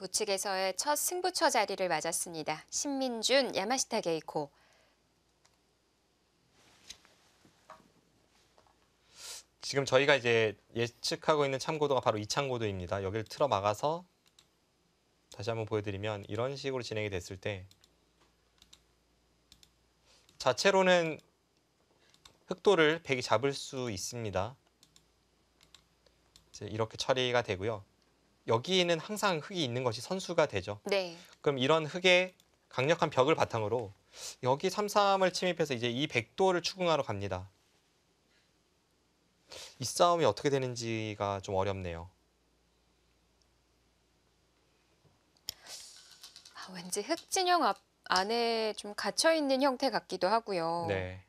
우측에서의 첫 승부처 자리를 맞았습니다. 신민준, 야마시타 게이코. 지금 저희가 이제 예측하고 있는 참고도가 바로 이 참고도입니다. 여기를 틀어 막아서 다시 한번 보여드리면 이런 식으로 진행이 됐을 때 자체로는 흑도를 백이 잡을 수 있습니다. 이렇게 처리가 되고요. 여기에는 항상 흙이 있는 것이 선수가 되죠. 네. 그럼 이런 흙의 강력한 벽을 바탕으로 여기 삼삼을 침입해서 이제 이 백도를 추궁하러 갑니다. 이 싸움이 어떻게 되는지가 좀 어렵네요. 아, 왠지 흙 진영 앞 안에 좀 갇혀 있는 형태 같기도 하고요. 네.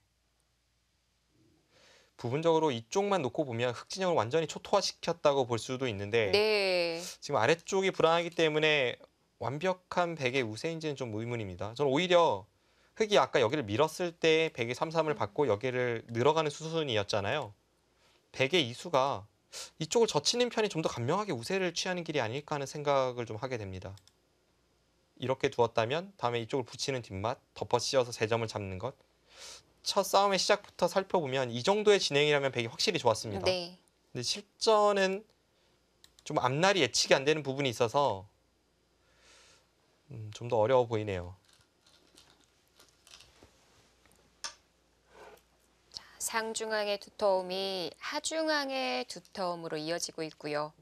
부분적으로 이쪽만 놓고 보면 흑진영을 완전히 초토화시켰다고 볼 수도 있는데 네. 지금 아래쪽이 불안하기 때문에 완벽한 백의 우세인지는 좀 의문입니다. 저는 오히려 흑이 아까 여기를 밀었을 때백의삼삼을 받고 여기를 늘어가는 수순이었잖아요. 백의 이수가 이쪽을 젖히는 편이 좀 더 간명하게 우세를 취하는 길이 아닐까 하는 생각을 좀 하게 됩니다. 이렇게 두었다면 다음에 이쪽을 붙이는 뒷맛, 덮어씌워서 세 점을 잡는 것. 첫 싸움의 시작부터 살펴보면 이 정도의 진행이라면 백이 확실히 좋았습니다. 네. 근데 실전은 좀 앞날이 예측이 안 되는 부분이 있어서 음, 좀더 어려워 보이네요. 자, 상중앙의 두터움이 하중앙의 두터움으로 이어지고 있고요.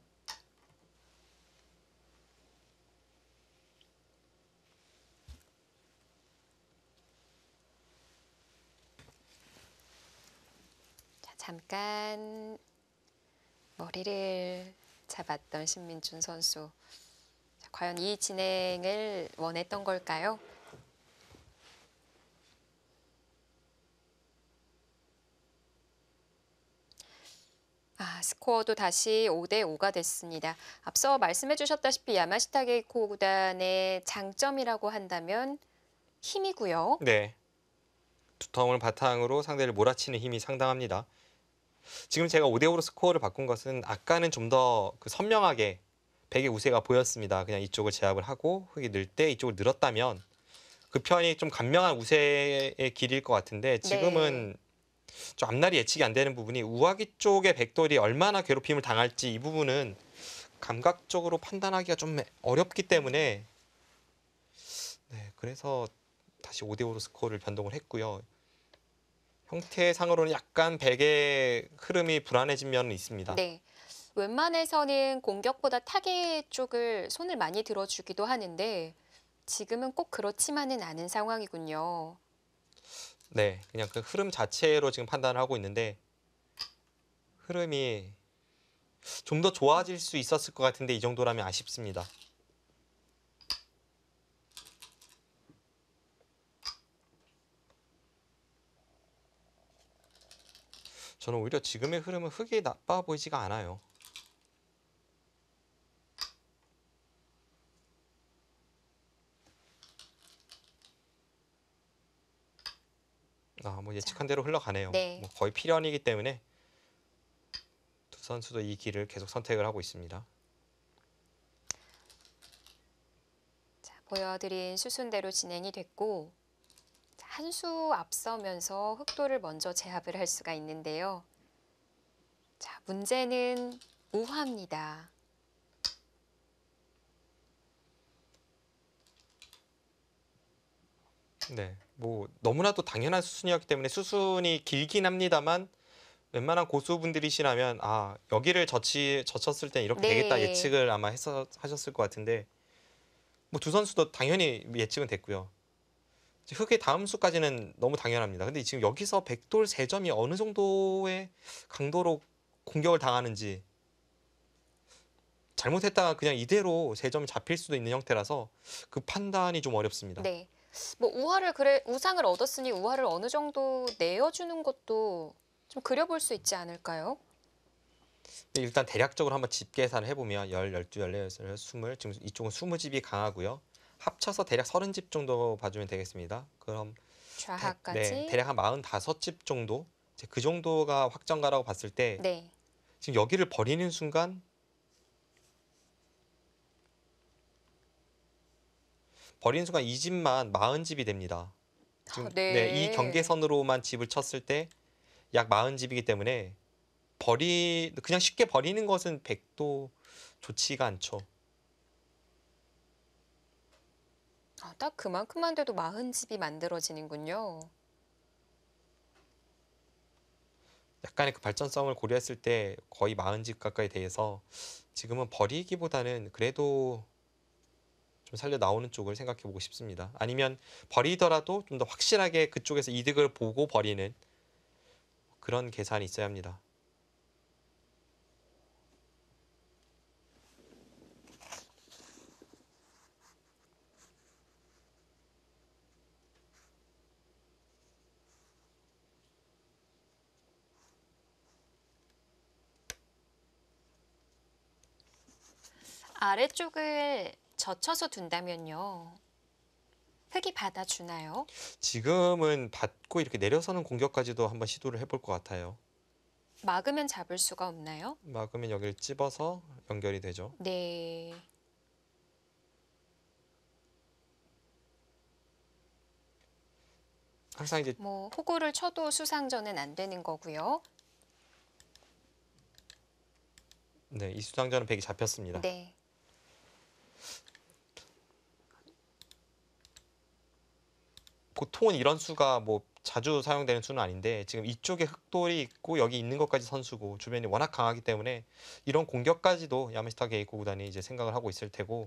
잠깐 머리를 잡았던 신민준 선수. 과연 이 진행을 원했던 걸까요? 아, 스코어도 다시 5대5가 됐습니다. 앞서 말씀해 주셨다시피 야마시타 게이코 구단의 장점이라고 한다면 힘이고요. 네. 두터움을 바탕으로 상대를 몰아치는 힘이 상당합니다. 지금 제가 5대5로 스코어를 바꾼 것은 아까는 좀 더 그 선명하게 백의 우세가 보였습니다. 그냥 이쪽을 제압을 하고 흑이 늘 때 이쪽을 늘었다면 그 편이 좀 간명한 우세의 길일 것 같은데 네. 지금은 네. 좀 앞날이 예측이 안 되는 부분이 우아기 쪽의 백돌이 얼마나 괴롭힘을 당할지 이 부분은 감각적으로 판단하기가 좀 어렵기 때문에 네, 그래서 다시 5대5로 스코어를 변동을 했고요. 형태상으로는 약간 백의 흐름이 불안해진 면은 있습니다. 네. 웬만해서는 공격보다 타겟 쪽을 손을 많이 들어주기도 하는데 지금은 꼭 그렇지만은 않은 상황이군요. 네, 그냥 그 흐름 자체로 지금 판단을 하고 있는데 흐름이 좀 더 좋아질 수 있었을 것 같은데 이 정도라면 아쉽습니다. 저는 오히려 지금의 흐름은 흙이 나빠 보이지가 않아요. 아, 뭐 예측한 대로 흘러가네요. 네. 뭐 거의 필연이기 때문에 두 선수도 이 길을 계속 선택을 하고 있습니다. 자, 보여드린 수순대로 진행이 됐고 한수 앞서면서 흑도를 먼저 제압을 할 수가 있는데요. 자, 문제는 우화입니다. 네, 뭐 너무나도 당연한 수순이었기 때문에 수순이 길긴 합니다만 웬만한 고수분들이시라면 아 여기를 젖히, 젖혔을 땐 이렇게 네. 되겠다 예측을 아마 했어, 하셨을 것 같은데 뭐 두 선수도 당연히 예측은 됐고요. 흑의 다음 수까지는 너무 당연합니다. 근데 지금 여기서 백돌 세점이 어느 정도의 강도로 공격을 당하는지 잘못했다가 그냥 이대로 세점이 잡힐 수도 있는 형태라서 그 판단이 좀 어렵습니다. 네. 뭐 우화를 그래 우상을 얻었으니 우화를 어느 정도 내어주는 것도 좀 그려볼 수 있지 않을까요? 일단 대략적으로 한번 집 계산을 해보면 열, 열두, 열네, 열, 스물 지금 이쪽은 스무 집이 강하고요. 합쳐서 대략 30집 정도 봐주면 되겠습니다. 그럼 좌하까지 네, 대략 한 45집 정도 이제 그 정도가 확정가라고 봤을 때 네. 지금 여기를 버리는 순간 버리는 순간 이 집만 40집이 됩니다. 지금 아, 네. 네, 이 경계선으로만 집을 쳤을 때 약 40집이기 때문에 버리 그냥 쉽게 버리는 것은 100도 좋지가 않죠. 아, 딱 그만큼만 돼도 마흔 집이 만들어지는군요. 약간의 그 발전성을 고려했을 때 거의 마흔 집 가까이 돼서 지금은 버리기보다는 그래도 좀 살려 나오는 쪽을 생각해 보고 싶습니다. 아니면 버리더라도 좀 더 확실하게 그쪽에서 이득을 보고 버리는 그런 계산이 있어야 합니다. 아래쪽을 젖혀서 둔다면요. 흙이 받아주나요? 지금은 받고 이렇게 내려서는 공격까지도 한번 시도를 해볼 것 같아요. 막으면 잡을 수가 없나요? 막으면 여기를 찝어서 연결이 되죠. 네. 항상 이제 뭐 호구를 쳐도 수상전은 안 되는 거고요. 네, 이 수상전은 백이 잡혔습니다. 네. 보통은 이런 수가 뭐 자주 사용되는 수는 아닌데 지금 이쪽에 흑돌이 있고 여기 있는 것까지 선수고 주변이 워낙 강하기 때문에 이런 공격까지도 야마시타 게이코 구단이 이제 생각을 하고 있을 테고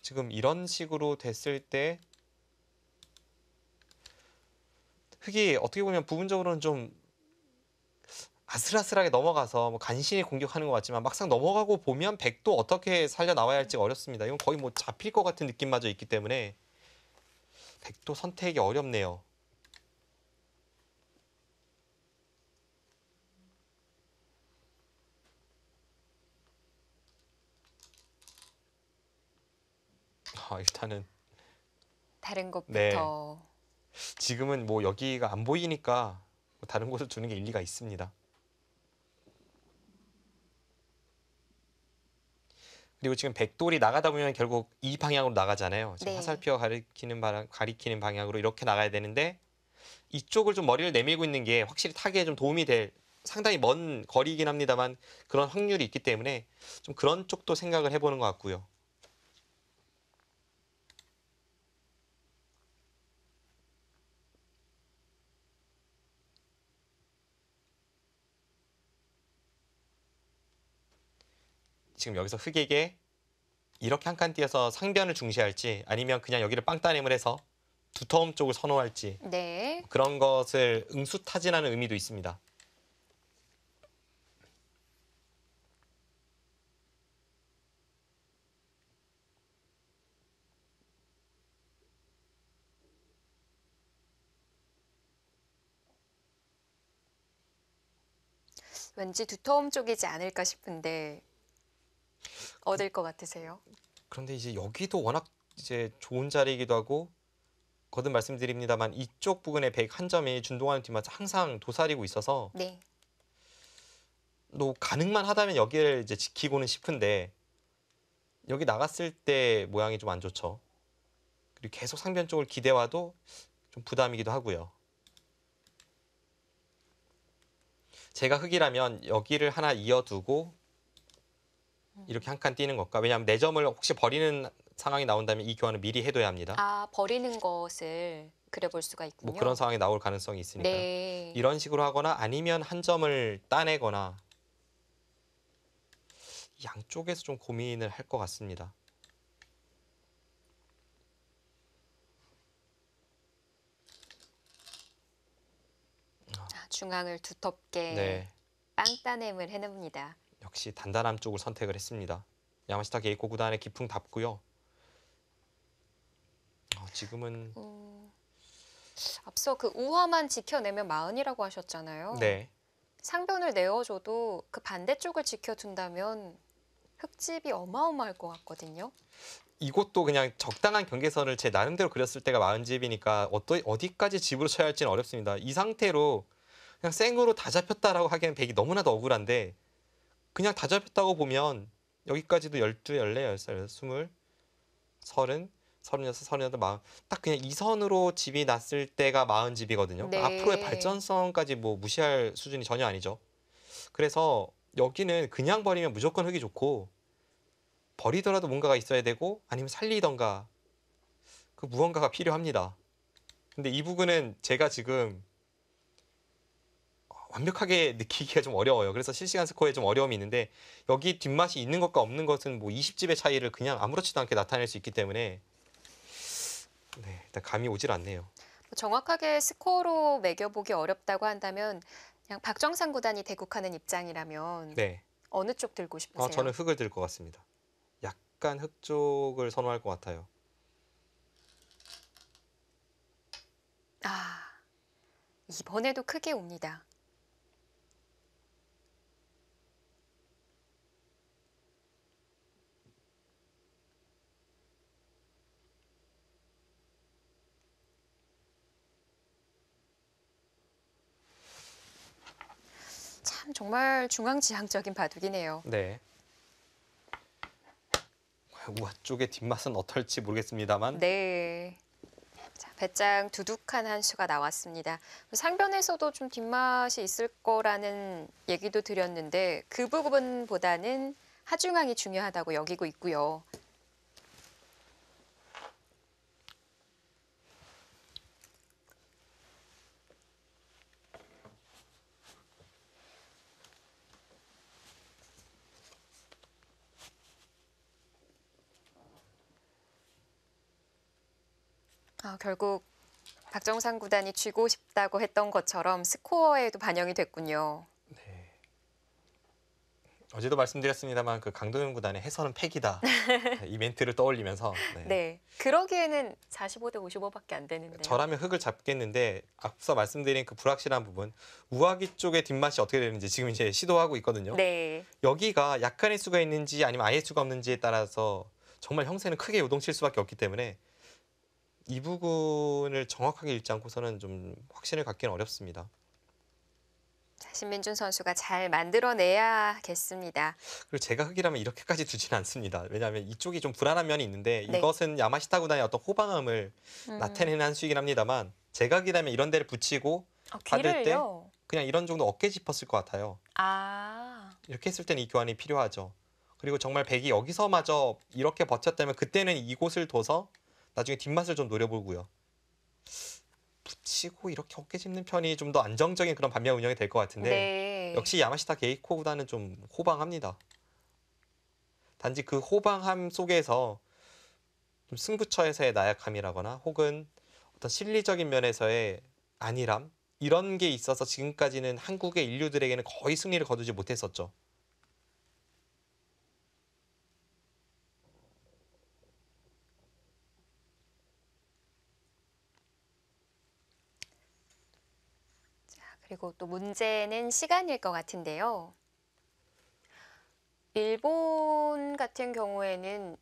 지금 이런 식으로 됐을 때 흑이 어떻게 보면 부분적으로는 좀 아슬아슬하게 넘어가서 뭐 간신히 공격하는 것 같지만 막상 넘어가고 보면 백도 어떻게 살려 나와야 할지 어렵습니다. 이건 거의 뭐 잡힐 것 같은 느낌마저 있기 때문에 백도 선택이 어렵네요. 아, 일단은 다른 곳부터 네. 지금은 뭐 여기가 안 보이니까 뭐 다른 곳을 두는 게 일리가 있습니다. 그리고 지금 백돌이 나가다 보면 결국 이 방향으로 나가잖아요. 지금 네. 화살표 가리키는 방향, 가리키는 방향으로 이렇게 나가야 되는데 이쪽을 좀 머리를 내밀고 있는 게 확실히 타기에 좀 도움이 될 상당히 먼 거리이긴 합니다만 그런 확률이 있기 때문에 좀 그런 쪽도 생각을 해보는 것 같고요. 지금 여기서 흑에게 이렇게 한 칸 띄어서 상변을 중시할지 아니면 그냥 여기를 빵따냄을 해서 두터움 쪽을 선호할지 네. 그런 것을 응수타진하는 의미도 있습니다. 왠지 두터움 쪽이지 않을까 싶은데 얻을 것 같으세요? 그런데 이제 여기도 워낙 이제 좋은 자리이기도 하고 거듭 말씀드립니다만 이쪽 부근의 101 점이 준동하는 팀마다 항상 도사리고 있어서 네. 또 가능만 하다면 여기를 이제 지키고는 싶은데 여기 나갔을 때 모양이 좀 안 좋죠. 그리고 계속 상변 쪽을 기대와도 좀 부담이기도 하고요. 제가 흑이라면 여기를 하나 이어두고 이렇게 한 칸 띄는 것과 왜냐하면 내점을 혹시 버리는 상황이 나온다면 이교환을 미리 해둬야 합니다. 아 버리는 것을 그려볼 수가 있군요. 뭐 그런 상황이 나올 가능성이 있으니까 네. 이런 식으로 하거나 아니면 한 점을 따내거나 양쪽에서 좀 고민을 할 것 같습니다. 중앙을 두텁게 네. 빵따냄을 해냅니다. 역시 단단함 쪽을 선택을 했습니다. 야마시타 게이코 구단의 기풍 답고요. 아, 어, 지금은 음, 앞서 그 우화만 지켜내면 마흔이라고 하셨잖아요. 네. 상변을 내어줘도 그 반대쪽을 지켜준다면 흑집이 어마어마할 것 같거든요. 이것도 그냥 적당한 경계선을 제 나름대로 그렸을 때가 마흔집이니까 어디까지 집으로 쳐야 할지는 어렵습니다. 이 상태로 그냥 생으로 다 잡혔다라고 하기에는 백이 너무나도 억울한데 그냥 다 잡혔다고 보면 여기까지도 12, 14, 16, 20, 30, 36, 3 7 40딱 그냥 이 선으로 집이 났을 때가 마흔 집이거든요. 네. 앞으로의 발전성까지 뭐 무시할 수준이 전혀 아니죠. 그래서 여기는 그냥 버리면 무조건 흙이 좋고 버리더라도 뭔가가 있어야 되고 아니면 살리던가 그 무언가가 필요합니다. 근데 이 부분은 제가 지금 완벽하게 느끼기가 좀 어려워요. 그래서 실시간 스코어에 좀 어려움이 있는데 여기 뒷맛이 있는 것과 없는 것은 뭐 20집의 차이를 그냥 아무렇지도 않게 나타낼 수 있기 때문에 네, 일단 감이 오질 않네요. 뭐 정확하게 스코어로 매겨보기 어렵다고 한다면 그냥 박정상 구단이 대국하는 입장이라면 네. 어느 쪽 들고 아, 싶으세요? 아, 저는 흙을 들 것 같습니다. 약간 흙 쪽을 선호할 것 같아요. 아, 이번에도 크게 옵니다. 정말 중앙지향적인 바둑이네요. 네. 우아 쪽의 뒷맛은 어떨지 모르겠습니다만. 네. 자, 배짱 두둑한 한 수가 나왔습니다. 상변에서도 좀 뒷맛이 있을 거라는 얘기도 드렸는데 그 부분보다는 하중항이 중요하다고 여기고 있고요. 아, 결국 박정상 구단이 쥐고 싶다고 했던 것처럼 스코어에도 반영이 됐군요. 네. 어제도 말씀드렸습니다만 그 강동현 구단의 해설은 팩이다 이 멘트를 떠올리면서 네. 네. 그러기에는 45대 55밖에 안 되는데 저라면 흙을 잡겠는데 앞서 말씀드린 그 불확실한 부분 우아기 쪽의 뒷맛이 어떻게 되는지 지금 이제 시도하고 있거든요. 네. 여기가 약간의 수가 있는지 아니면 아예 수가 없는지에 따라서 정말 형세는 크게 요동칠 수밖에 없기 때문에 이 부분을 정확하게 읽지 않고서는 좀 확신을 갖기는 어렵습니다. 자, 신민준 선수가 잘 만들어내야겠습니다. 그리고 제가 흑이라면 이렇게까지 두지는 않습니다. 왜냐하면 이쪽이 좀 불안한 면이 있는데 네. 이것은 야마시타 구단의 어떤 호방함을 음. 나타내는 한 수이긴 합니다만 제가 흑이라면 이런 데를 붙이고 아, 받을 때 그냥 이런 정도 어깨 짚었을 것 같아요. 아. 이렇게 했을 때는 이 교환이 필요하죠. 그리고 정말 백이 여기서마저 이렇게 버텼다면 그때는 이곳을 둬서 나중에 뒷맛을 좀 노려보고요. 붙이고 이렇게 어깨 짚는 편이 좀 더 안정적인 그런 반면 운영이 될 것 같은데 네. 역시 야마시타 게이코보다는 좀 호방합니다. 단지 그 호방함 속에서 좀 승부처에서의 나약함이라거나 혹은 어떤 실리적인 면에서의 안일함 이런 게 있어서 지금까지는 한국의 인류들에게는 거의 승리를 거두지 못했었죠. 그리고 또 문제는 시간일 것 같은데요. 일본 같은 경우에는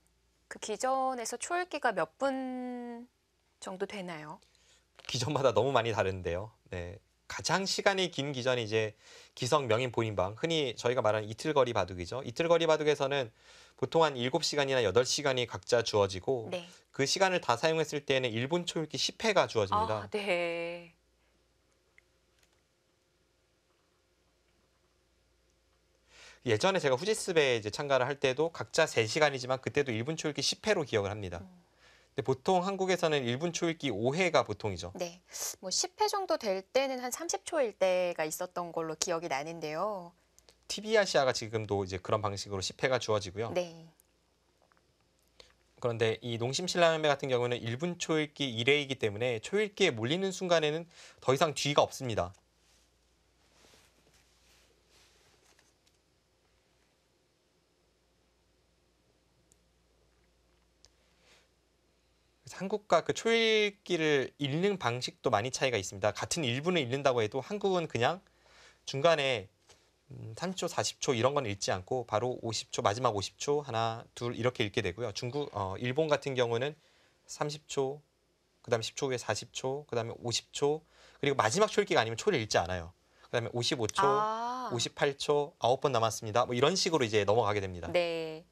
그 기전에서 초읽기가 몇 분 정도 되나요? 기전마다 너무 많이 다른데요. 네. 가장 시간이 긴 기전이 이제 기성 명인 보인방 흔히 저희가 말하는 이틀거리 바둑이죠. 이틀거리 바둑에서는 보통 한 7시간이나 8시간이 각자 주어지고 네. 그 시간을 다 사용했을 때에는 일본 초읽기 10회가 주어집니다. 아, 네. 예전에 제가 후지스베에 이제 참가를 할 때도 각자 3시간이지만 그때도 1분 초읽기 10회로 기억을 합니다. 음. 근데 보통 한국에서는 1분 초읽기 5회가 보통이죠. 네. 뭐 10회 정도 될 때는 한 30초일 때가 있었던 걸로 기억이 나는데요. TV 아시아가 지금도 이제 그런 방식으로 10회가 주어지고요. 네. 그런데 이농심신라연 같은 경우는 1분 초읽기 1회이기 때문에 초읽기에 몰리는 순간에는 더 이상 뒤가 없습니다. 한국과 그 초읽기를 읽는 방식도 많이 차이가 있습니다. 같은 1분을 읽는다고 해도 한국은 그냥 중간에 30초, 음, 40초 이런 건 읽지 않고 바로 50초, 마지막 50초 하나, 둘 이렇게 읽게 되고요. 중국, 어, 일본 같은 경우는 30초, 그다음에 10초 후에 40초, 그다음에 50초, 그리고 마지막 초읽기가 아니면 초를 읽지 않아요. 그다음에 55초, 아. 58초, 9번 남았습니다. 뭐 이런 식으로 이제 넘어가게 됩니다. 네.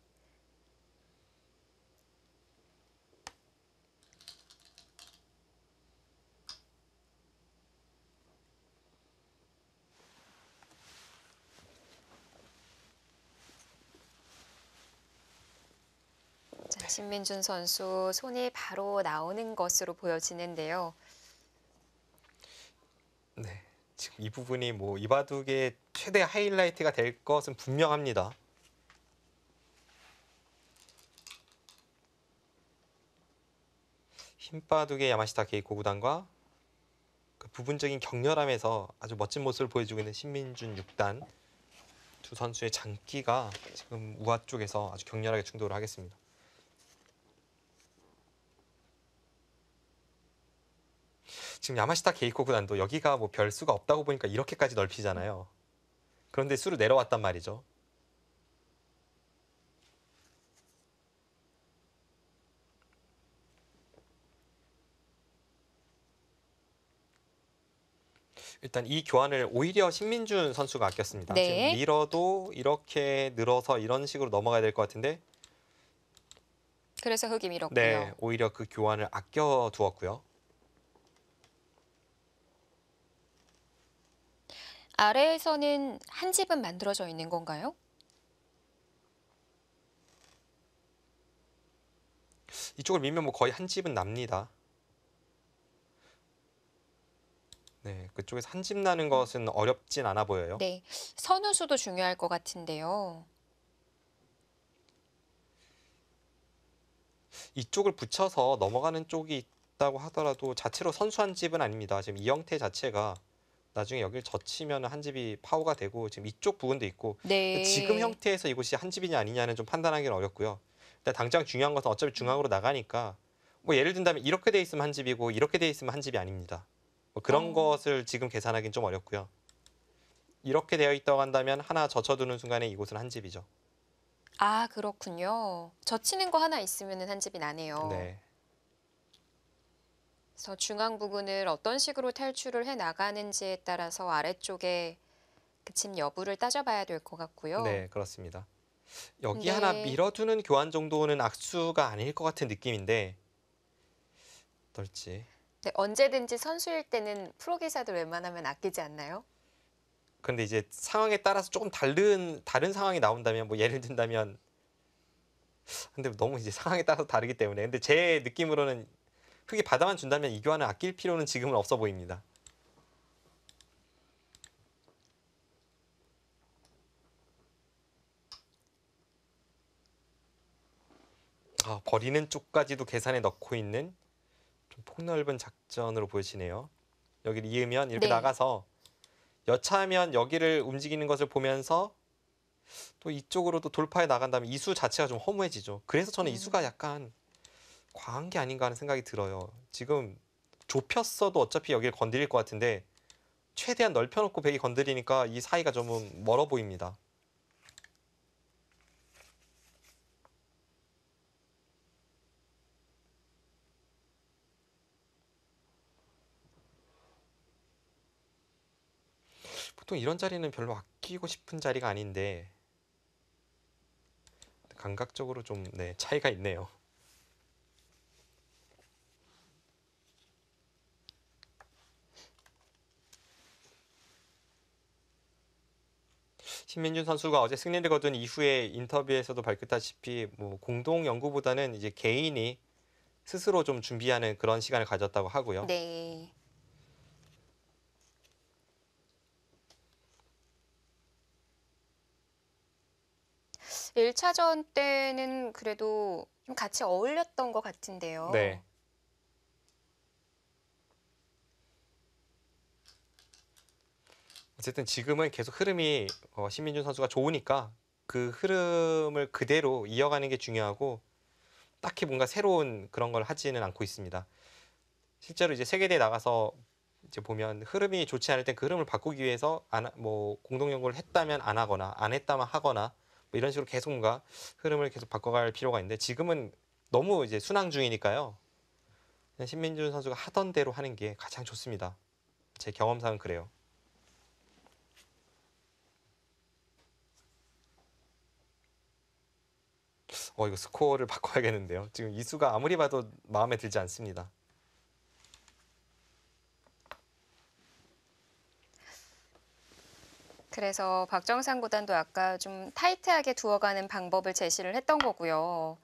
신민준 선수 손이 바로 나오는 것으로 보여지는데요. 네, 지금 이 부분이 뭐 이바둑의 최대 하이라이트가 될 것은 분명합니다. 흰바둑의 야마시타 게이코 구단과 그 부분적인 격렬함에서 아주 멋진 모습을 보여주고 있는 신민준 6단 두 선수의 장기가 지금 우아 쪽에서 아주 격렬하게 충돌을 하겠습니다. 지금 야마시타 게이코 구단도 여기가 뭐 별 수가 없다고 보니까 이렇게까지 넓히잖아요. 그런데 수로 내려왔단 말이죠. 일단 이 교환을 오히려 신민준 선수가 아꼈습니다. 네. 지금 밀어도 이렇게 늘어서 이런 식으로 넘어가야 될 것 같은데 그래서 흑이 밀었고요. 네, 오히려 그 교환을 아껴 두었고요. 아래에서는 한 집은 만들어져 있는 건가요? 이쪽을 밀면 뭐 거의 한 집은 납니다. 네, 그쪽에서 한 집 나는 것은 어렵진 않아 보여요. 네, 선우수도 중요할 것 같은데요. 이쪽을 붙여서 넘어가는 쪽이 있다고 하더라도 자체로 선수한 집은 아닙니다. 지금 이 형태 자체가 나중에 여기를 젖히면 한 집이 파워가 되고 지금 이쪽 부분도 있고 네. 지금 형태에서 이곳이 한 집이냐 아니냐는 좀 판단하기는 어렵고요. 일단 당장 중요한 것은 어차피 중앙으로 나가니까 뭐 예를 든다면 이렇게 돼 있으면 한 집이고 이렇게 돼 있으면 한 집이 아닙니다. 뭐 그런 어. 것을 지금 계산하기는 좀 어렵고요. 이렇게 되어 있다고 한다면 하나 젖혀두는 순간에 이곳은 한 집이죠. 아 그렇군요. 젖히는 거 하나 있으면 한 집이 나네요. 네. 그래서 중앙 부분을 어떤 식으로 탈출을 해 나가는지에 따라서 아래쪽에 그침 여부를 따져봐야 될 것 같고요. 네, 그렇습니다. 여기 네. 하나 밀어두는 교환 정도는 악수가 아닐 것 같은 느낌인데 어떨지. 네, 언제든지 선수일 때는 프로 기사들 웬만하면 아끼지 않나요? 근데 이제 상황에 따라서 조금 다른 다른 상황이 나온다면 뭐 예를 든다면 근데 너무 이제 상황에 따라서 다르기 때문에 근데 제 느낌으로는 크게 받아만 준다면 이 교환을 아낄 필요는 지금은 없어 보입니다. 아, 버리는 쪽까지도 계산에 넣고 있는 좀 폭넓은 작전으로 보이시네요 여기를 이으면 이렇게 네. 나가서 여차하면 여기를 움직이는 것을 보면서 또 이쪽으로도 돌파해 나간다면 이수 자체가 좀 허무해지죠. 그래서 저는 음. 이수가 약간 과한 게 아닌가 하는 생각이 들어요. 지금 좁혔어도 어차피 여기를 건드릴 것 같은데 최대한 넓혀놓고 백이 건드리니까 이 사이가 좀 멀어 보입니다. 보통 이런 자리는 별로 아끼고 싶은 자리가 아닌데 감각적으로 좀 네, 차이가 있네요. 신민준 선수가 어제 승리를 거둔 이후에 인터뷰에서도 밝혔다시피 뭐 공동 연구보다는 이제 개인이 스스로 좀 준비하는 그런 시간을 가졌다고 하고요. 네. 일차전 때는 그래도 좀 같이 어울렸던 것 같은데요. 네. 어쨌든 지금은 계속 흐름이 어, 신민준 선수가 좋으니까 그 흐름을 그대로 이어가는 게 중요하고 딱히 뭔가 새로운 그런 걸 하지는 않고 있습니다. 실제로 이제 세계대회 나가서 이제 보면 흐름이 좋지 않을 땐 그 흐름을 바꾸기 위해서 안, 뭐 공동 연구를 했다면 안 하거나 안 했다면 하거나 뭐 이런 식으로 계속 뭔가 흐름을 계속 바꿔갈 필요가 있는데 지금은 너무 이제 순항 중이니까요. 신민준 선수가 하던 대로 하는 게 가장 좋습니다. 제 경험상 그래요. 어 이거 스코어를 바꿔야겠는데요. 지금 이 수가 아무리 봐도 마음에 들지 않습니다. 그래서 박정상 구단도 아까 좀 타이트하게 두어가는 방법을 제시를 했던 거고요.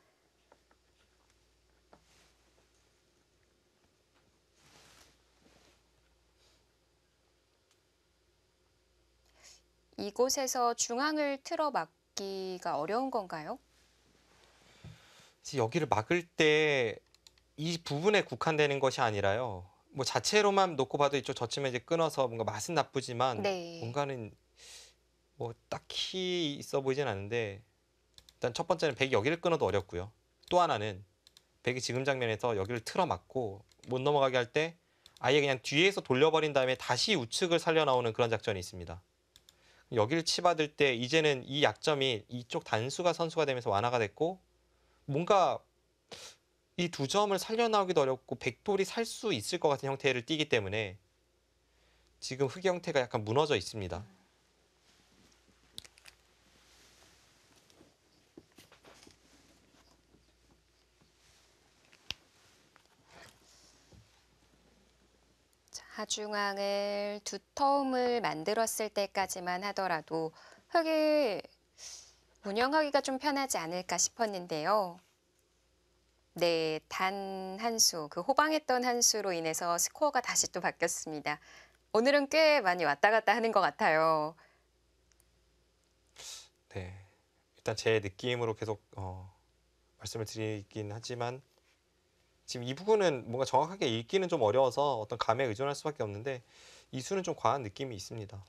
이곳에서 중앙을 틀어 막기가 어려운 건가요? 여기를 막을 때 이 부분에 국한되는 것이 아니라요. 뭐 자체로만 놓고 봐도 이쪽 저쯤에 이제 끊어서 뭔가 맛은 나쁘지만 네. 뭔가는 뭐 딱히 있어 보이진 않는데 일단 첫 번째는 백이 여기를 끊어도 어렵고요. 또 하나는 백이 지금 장면에서 여기를 틀어 막고 못 넘어가게 할 때 아예 그냥 뒤에서 돌려버린 다음에 다시 우측을 살려 나오는 그런 작전이 있습니다. 여기를 치받을 때 이제는 이 약점이 이쪽 단수가 선수가 되면서 완화가 됐고 뭔가 이 두 점을 살려나오기도 어렵고 백돌이 살 수 있을 것 같은 형태를 띠기 때문에 지금 흑 형태가 약간 무너져 있습니다. 하중앙을 두터움을 만들었을 때까지만 하더라도 흑이 운영하기가 좀 편하지 않을까 싶었는데요. 네, 단 한 수, 그 호방했던 한 수로 인해서 스코어가 다시 또 바뀌었습니다. 오늘은 꽤 많이 왔다 갔다 하는 것 같아요. 네, 일단 제 느낌으로 계속 어, 말씀을 드리긴 하지만 지금 이 부분은 뭔가 정확하게 읽기는 좀 어려워서 어떤 감에 의존할 수밖에 없는데 이 수는 좀 과한 느낌이 있습니다.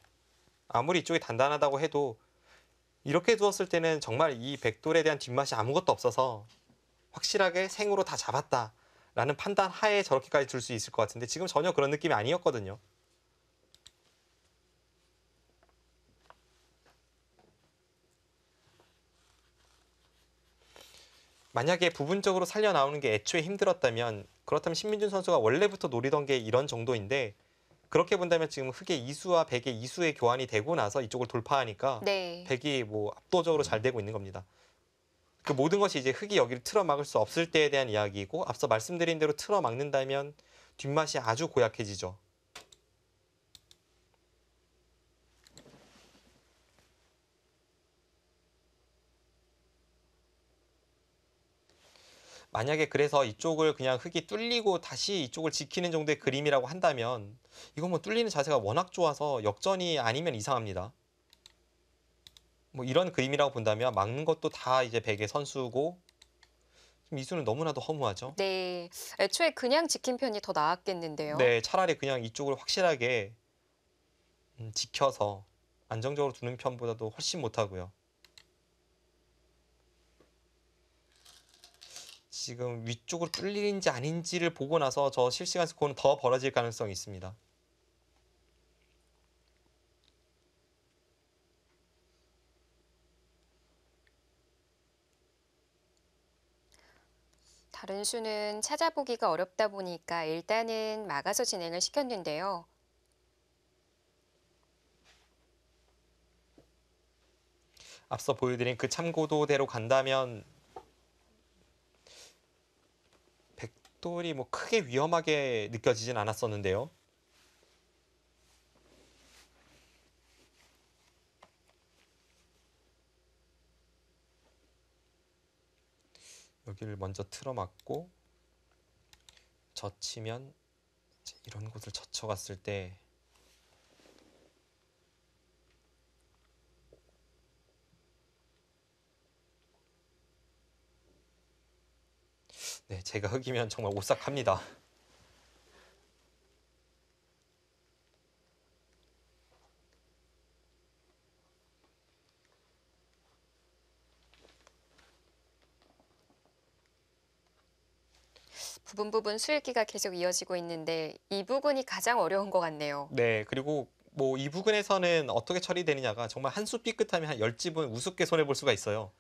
아무리 이쪽이 단단하다고 해도 이렇게 두었을 때는 정말 이 백돌에 대한 뒷맛이 아무것도 없어서 확실하게 생으로 다 잡았다 라는 판단 하에 저렇게까지 둘 수 있을 것 같은데 지금 전혀 그런 느낌이 아니었거든요. 만약에 부분적으로 살려 나오는 게 애초에 힘들었다면 그렇다면 신민준 선수가 원래부터 노리던 게 이런 정도인데 그렇게 본다면 지금 흑의 이수와 백의 이수의 교환이 되고 나서 이쪽을 돌파하니까 네. 백이 뭐 압도적으로 잘 되고 있는 겁니다. 그 모든 것이 이제 흑이 여기를 틀어막을 수 없을 때에 대한 이야기이고 앞서 말씀드린 대로 틀어막는다면 뒷맛이 아주 고약해지죠. 만약에 그래서 이쪽을 그냥 흙이 뚫리고 다시 이쪽을 지키는 정도의 그림이라고 한다면 이건 뭐 뚫리는 자세가 워낙 좋아서 역전이 아니면 이상합니다. 뭐 이런 그림이라고 본다면 막는 것도 다 이제 백의 선수고 이수는 너무나도 허무하죠. 네, 애초에 그냥 지킨 편이 더 나았겠는데요. 네, 차라리 그냥 이쪽을 확실하게 음, 지켜서 안정적으로 두는 편보다도 훨씬 못하고요. 지금 위쪽으로 뚫리는지 아닌지를 보고 나서 저 실시간 스코어는 더 벌어질 가능성이 있습니다. 다른 수는 찾아보기가 어렵다 보니까 일단은 막아서 진행을 시켰는데요. 앞서 보여드린 그 참고도대로 간다면 충돌이 뭐 크게 위험하게 느껴지진 않았었는데요. 여기를 먼저 틀어막고 젖히면 이런 곳을 젖혀갔을 때 네, 제가 흙이면 정말 오싹합니다. 부분 부분 수익기가 계속 이어지고 있는데 이 부분이 가장 어려운 것 같네요. 네, 그리고 뭐 이 부분에서는 어떻게 처리되느냐가 정말 한 수 삐끗하면 한 열집은 우습게 손해볼 수가 있어요.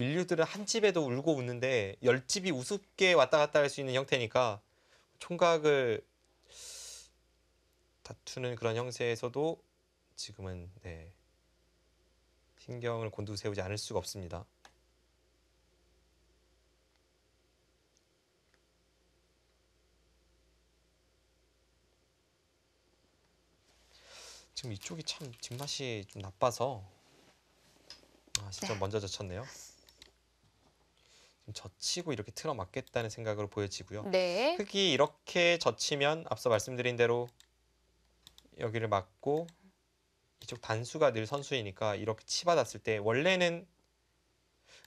인류들은 한 집에도 울고 웃는데 열 집이 우습게 왔다 갔다 할 수 있는 형태니까 총각을 다투는 그런 형세에서도 지금은 네, 신경을 곤두세우지 않을 수가 없습니다. 지금 이쪽이 참 뒷맛이 좀 나빠서 아 진짜 네. 먼저 젖혔네요. 젖히고 이렇게 틀어막겠다는 생각으로 보여지고요. 네. 흙이 이렇게 젖히면 앞서 말씀드린 대로 여기를 막고 이쪽 단수가 늘 선수이니까 이렇게 치받았을 때 원래는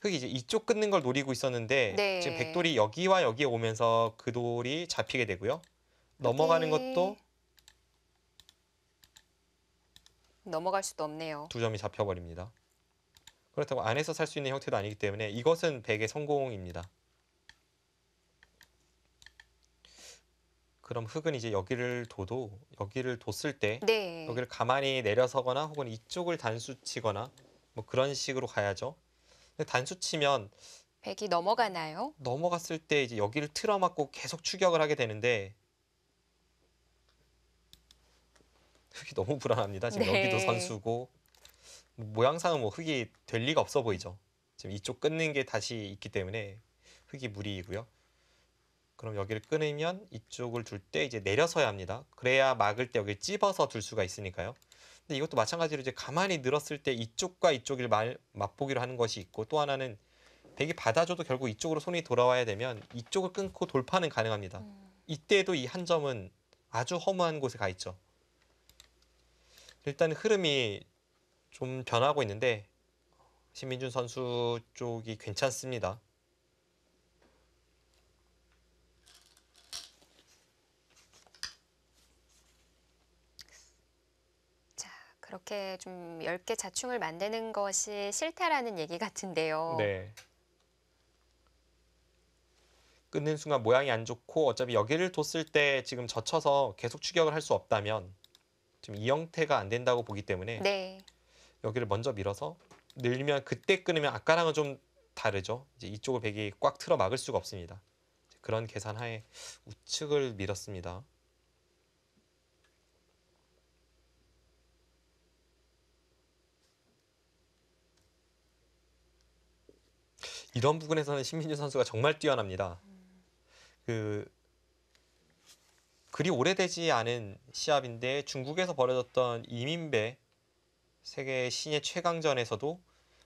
흙이 이제 이쪽 끊는 걸 노리고 있었는데 네. 지금 백돌이 여기와 여기에 오면서 그 돌이 잡히게 되고요. 넘어가는 네. 것도 넘어갈 수도 없네요. 두 점이 잡혀버립니다. 그렇다고 안에서 살 수 있는 형태도 아니기 때문에 이것은 100의 성공입니다. 그럼 흙은 이제 여기를 둬도 여기를 뒀을 때 네. 여기를 가만히 내려서거나 혹은 이쪽을 단수 치거나 뭐 그런 식으로 가야죠. 단수 치면 100이 넘어가나요? 넘어갔을 때 이제 여기를 틀어막고 계속 추격을 하게 되는데 흙이 너무 불안합니다. 지금 네. 여기도 선수고 모양상은 뭐 흙이 될 리가 없어 보이죠. 지금 이쪽 끊는 게 다시 있기 때문에 흙이 무리이고요. 그럼 여기를 끊으면 이쪽을 둘 때 이제 내려서야 합니다. 그래야 막을 때 여기를 찝어서 둘 수가 있으니까요. 근데 이것도 마찬가지로 이제 가만히 늘었을 때 이쪽과 이쪽을 말, 맛보기로 하는 것이 있고 또 하나는 백이 받아줘도 결국 이쪽으로 손이 돌아와야 되면 이쪽을 끊고 돌파는 가능합니다. 음. 이때도 이 한 점은 아주 허무한 곳에 가 있죠. 일단 흐름이 좀 변하고 있는데 신민준 선수 쪽이 괜찮습니다. 자, 그렇게 좀 10개 자충을 만드는 것이 싫다라는 얘기 같은데요. 네. 끊는 순간 모양이 안 좋고 어차피 여기를 뒀을 때 지금 젖혀서 계속 추격을 할 수 없다면 지금 이 형태가 안 된다고 보기 때문에 네. 여기를 먼저 밀어서 늘리면 그때 끊으면 아까랑은 좀 다르죠. 이제 이쪽을 백이 꽉 틀어 막을 수가 없습니다. 그런 계산하에 우측을 밀었습니다. 이런 부분에서는 신민준 선수가 정말 뛰어납니다. 그 그리 오래되지 않은 시합인데 중국에서 벌어졌던 이민배 세계 신예 최강전에서도